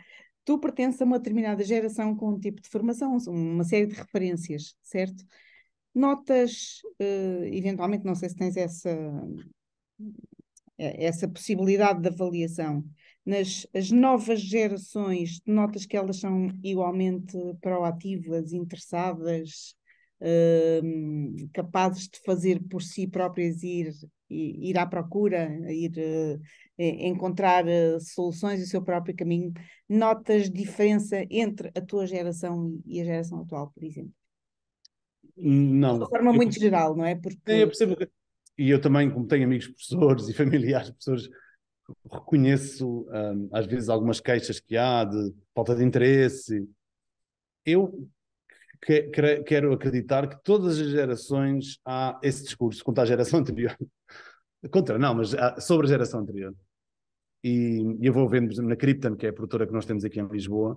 Speaker 1: tu pertences a uma determinada geração com um tipo de formação, uma série de referências, certo? Notas, eh, eventualmente, não sei se tens essa, essa possibilidade de avaliação, nas as novas gerações, notas que elas são igualmente proativas, interessadas, uh, capazes de fazer por si próprias ir, ir à procura, ir uh, encontrar uh, soluções e o seu próprio caminho. Notas diferença entre a tua geração e a geração atual, por exemplo?
Speaker 2: Não. De uma forma eu, muito eu,
Speaker 1: geral, não é? Porque... É, eu
Speaker 2: percebo que, e eu também, como tenho amigos professores e familiares professores, reconheço um, às vezes algumas queixas que há de falta de interesse. Eu que, que, quero acreditar que todas as gerações há esse discurso contra a geração anterior. contra, não, mas ah, sobre a geração anterior. E, eu vou vendo, por exemplo, na Krypton, que é a produtora que nós temos aqui em Lisboa,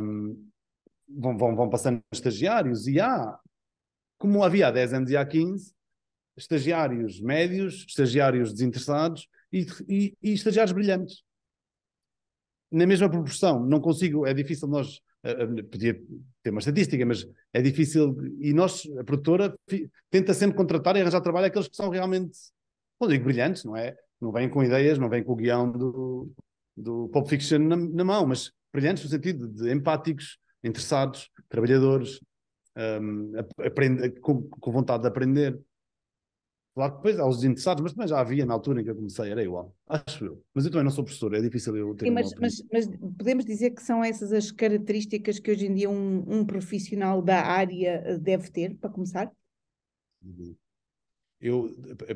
Speaker 2: um, vão, vão, vão passando estagiários e há, como havia há 10 anos e há 15, estagiários médios, estagiários desinteressados e, e, e estagiários brilhantes. Na mesma proporção, não consigo, é difícil nós, eh, eh, podia ter uma estatística, mas é difícil, e nós, a produtora, tenta sempre contratar e arranjar trabalho àqueles que são realmente, não digo brilhantes, não é? Não vêm com ideias, não vêm com o guião do, do Pulp Fiction na, na mão, mas brilhantes no sentido de empáticos, interessados, trabalhadores, um, aprende, com, com, vontade de aprender. Claro que depois há os interessados, mas também já havia na altura em que eu comecei, era igual, acho eu. Mas eu também não sou professor, é difícil eu ter Sim, mas, mas,
Speaker 1: mas, podemos dizer que são essas as características que hoje em dia um, um profissional da área eh, deve ter, para começar?
Speaker 2: Eu,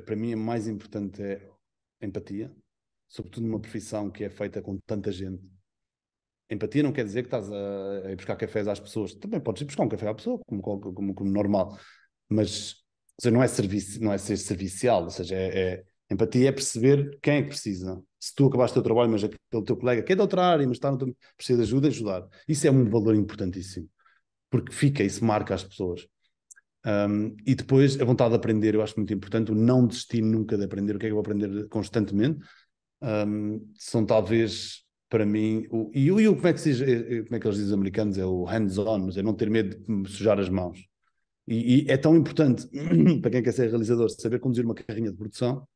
Speaker 2: para mim, a mais importante é empatia, sobretudo numa profissão que é feita com tanta gente Empatia não quer dizer que estás a, a buscar cafés às pessoas. Também podes ir buscar um café à pessoa, como, como, como normal. Mas ou seja, não, é serviço, não é ser servicial. Ou seja, é, é, empatia é perceber quem é que precisa. Se tu acabaste o teu trabalho, mas aquele teu colega que é de outra área, mas está no teu, precisa de ajuda, é ajudar. Isso é um valor importantíssimo. Porque fica, e se marca as pessoas. Um, e depois a vontade de aprender, eu acho muito importante, o não desistir nunca de aprender, o que é que eu vou aprender constantemente, um, são talvez para mim, o, e, o, e o como, é que se eh, eh, como é que eles dizem os americanos? É o hands-on, mas é não ter medo de me sujar as mãos. E, e, é tão importante para quem quer ser realizador saber conduzir uma carrinha de produção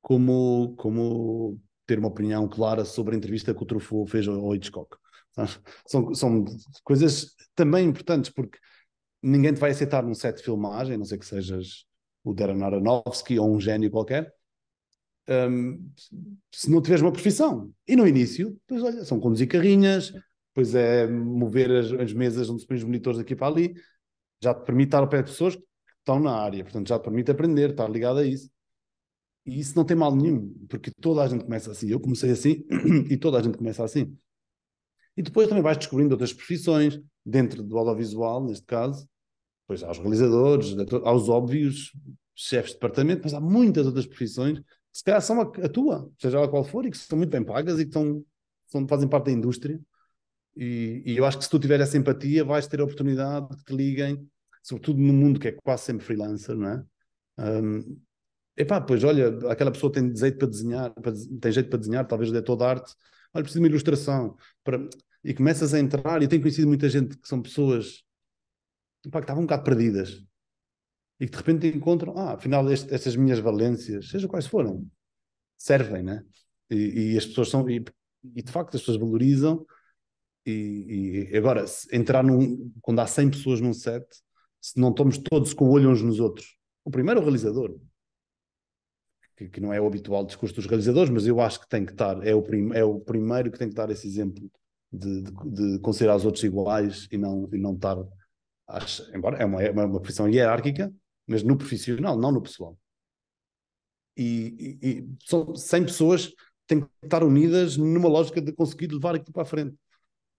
Speaker 2: como, como ter uma opinião clara sobre a entrevista que o Truffaut fez ao Hitchcock. São, são coisas também importantes porque ninguém te vai aceitar num set de filmagem, a não ser que sejas o Darren Aronofsky ou um gênio qualquer, um, se não tiveres uma profissão. E no início, pois olha, são conduzir carrinhas, pois é mover as, as mesas onde se põem os monitores daqui para ali, já te permite estar ao pé de pessoas que estão na área, portanto já te permite aprender, estar ligado a isso. E isso não tem mal nenhum, porque toda a gente começa assim. Eu comecei assim e toda a gente começa assim. E depois também vais descobrindo outras profissões, dentro do audiovisual, neste caso, pois há os realizadores, aos óbvios chefes de departamento, mas há muitas outras profissões se calhar são a, tua, seja ela qual for, e que são muito bem pagas e que são, são fazem parte da indústria. E, e, eu acho que se tu tiver essa empatia, vais ter a oportunidade de que te liguem, sobretudo no mundo que é quase sempre freelancer, não é? Um, epá, pois olha, aquela pessoa tem jeito para desenhar, para, tem jeito para desenhar, talvez dê toda a arte, olha, preciso de uma ilustração. Para... E começas a entrar, e eu tenho conhecido muita gente que são pessoas epá, que estavam um bocado perdidas, e que de repente encontram, ah, afinal este, estas minhas valências, seja quais forem, servem, né? E, e as pessoas são, e, e, de facto as pessoas valorizam, e, e agora, entrar num, quando há 100 pessoas num set, se não estamos todos com o olho uns nos outros, o primeiro é o realizador, que, que, não é o habitual discurso dos realizadores, mas eu acho que tem que estar, é o, prim, é o primeiro que tem que dar esse exemplo de, de, de considerar os outros iguais e não, e não estar, acho, embora é, é uma, é uma profissão hierárquica, mas no profissional, não no pessoal. E, e, e são 100 pessoas têm que estar unidas numa lógica de conseguir levar aquilo para a frente.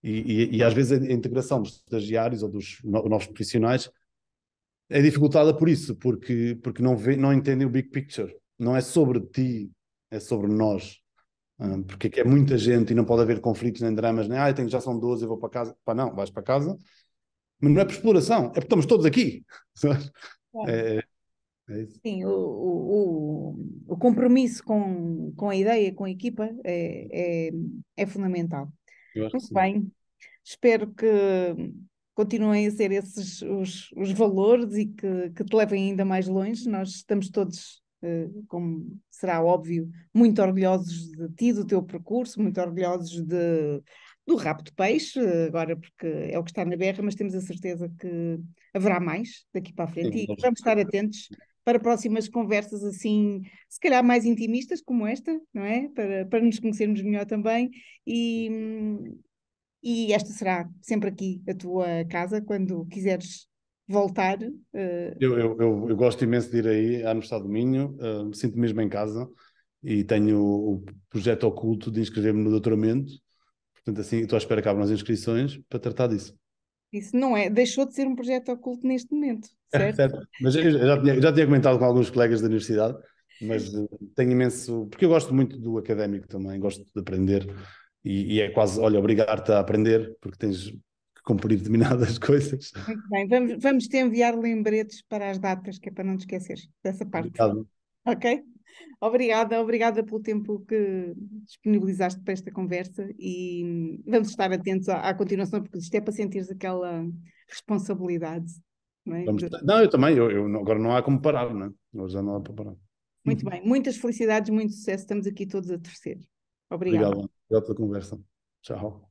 Speaker 2: E, e, às vezes a integração dos estagiários ou dos novos profissionais é dificultada por isso, porque, porque não, vê, não entendem o big picture. Não é sobre ti, é sobre nós. Hum, porque é, é muita gente e não pode haver conflitos nem dramas, nem ah, tenho, já são 12, eu vou para casa. Pá, não, vais para casa, mas não é por exploração, é porque estamos todos aqui. É, é, é isso.
Speaker 1: Sim, o, o, o compromisso com, com a ideia, com a equipa, é, é, é fundamental.
Speaker 2: Muito bem,
Speaker 1: espero que continuem a ser esses os, os valores e que, que te levem ainda mais longe. Nós estamos todos eh, como será óbvio, muito orgulhosos de ti, do teu percurso, muito orgulhosos de, do rabo de peixe, agora porque é o que está na berra, mas temos a certeza que haverá mais daqui para a frente Sim, e vamos estar atentos para próximas conversas assim, se calhar mais intimistas como esta, não é? Para, para nos conhecermos melhor também e, e esta será sempre aqui a tua casa quando quiseres voltar. Uh...
Speaker 2: Eu, eu, eu, eu, gosto imenso de ir aí à Universidade do Minho, uh, eh, me sinto mesmo em casa e tenho o projeto oculto de inscrever-me no doutoramento Portanto, assim, estou à espera que abram as inscrições para tratar disso.
Speaker 1: Isso não é, deixou de ser um projeto oculto neste momento, certo? É, certo.
Speaker 2: Mas eu já tinha, já tinha comentado com alguns colegas da universidade, mas eh, tenho imenso. Porque eu gosto muito do académico também, gosto de aprender e, e é quase, olha, obrigar-te a aprender, porque tens que cumprir determinadas coisas.
Speaker 1: Muito bem, vamos, vamos te enviar lembretes para as datas, que é para não te esquecer dessa parte. Obrigado. Ok? Obrigada, obrigada pelo tempo que disponibilizaste para esta conversa e vamos estar atentos à, à continuação, porque isto é para sentires aquela responsabilidade. Não, é? vamos, não
Speaker 2: eu também, eu, eu, agora não há como parar, não é? já não há para parar.
Speaker 1: Muito bem, muitas felicidades, muito sucesso, estamos aqui todos a torcer. Obrigada.
Speaker 2: Obrigado, obrigado pela conversa. Tchau.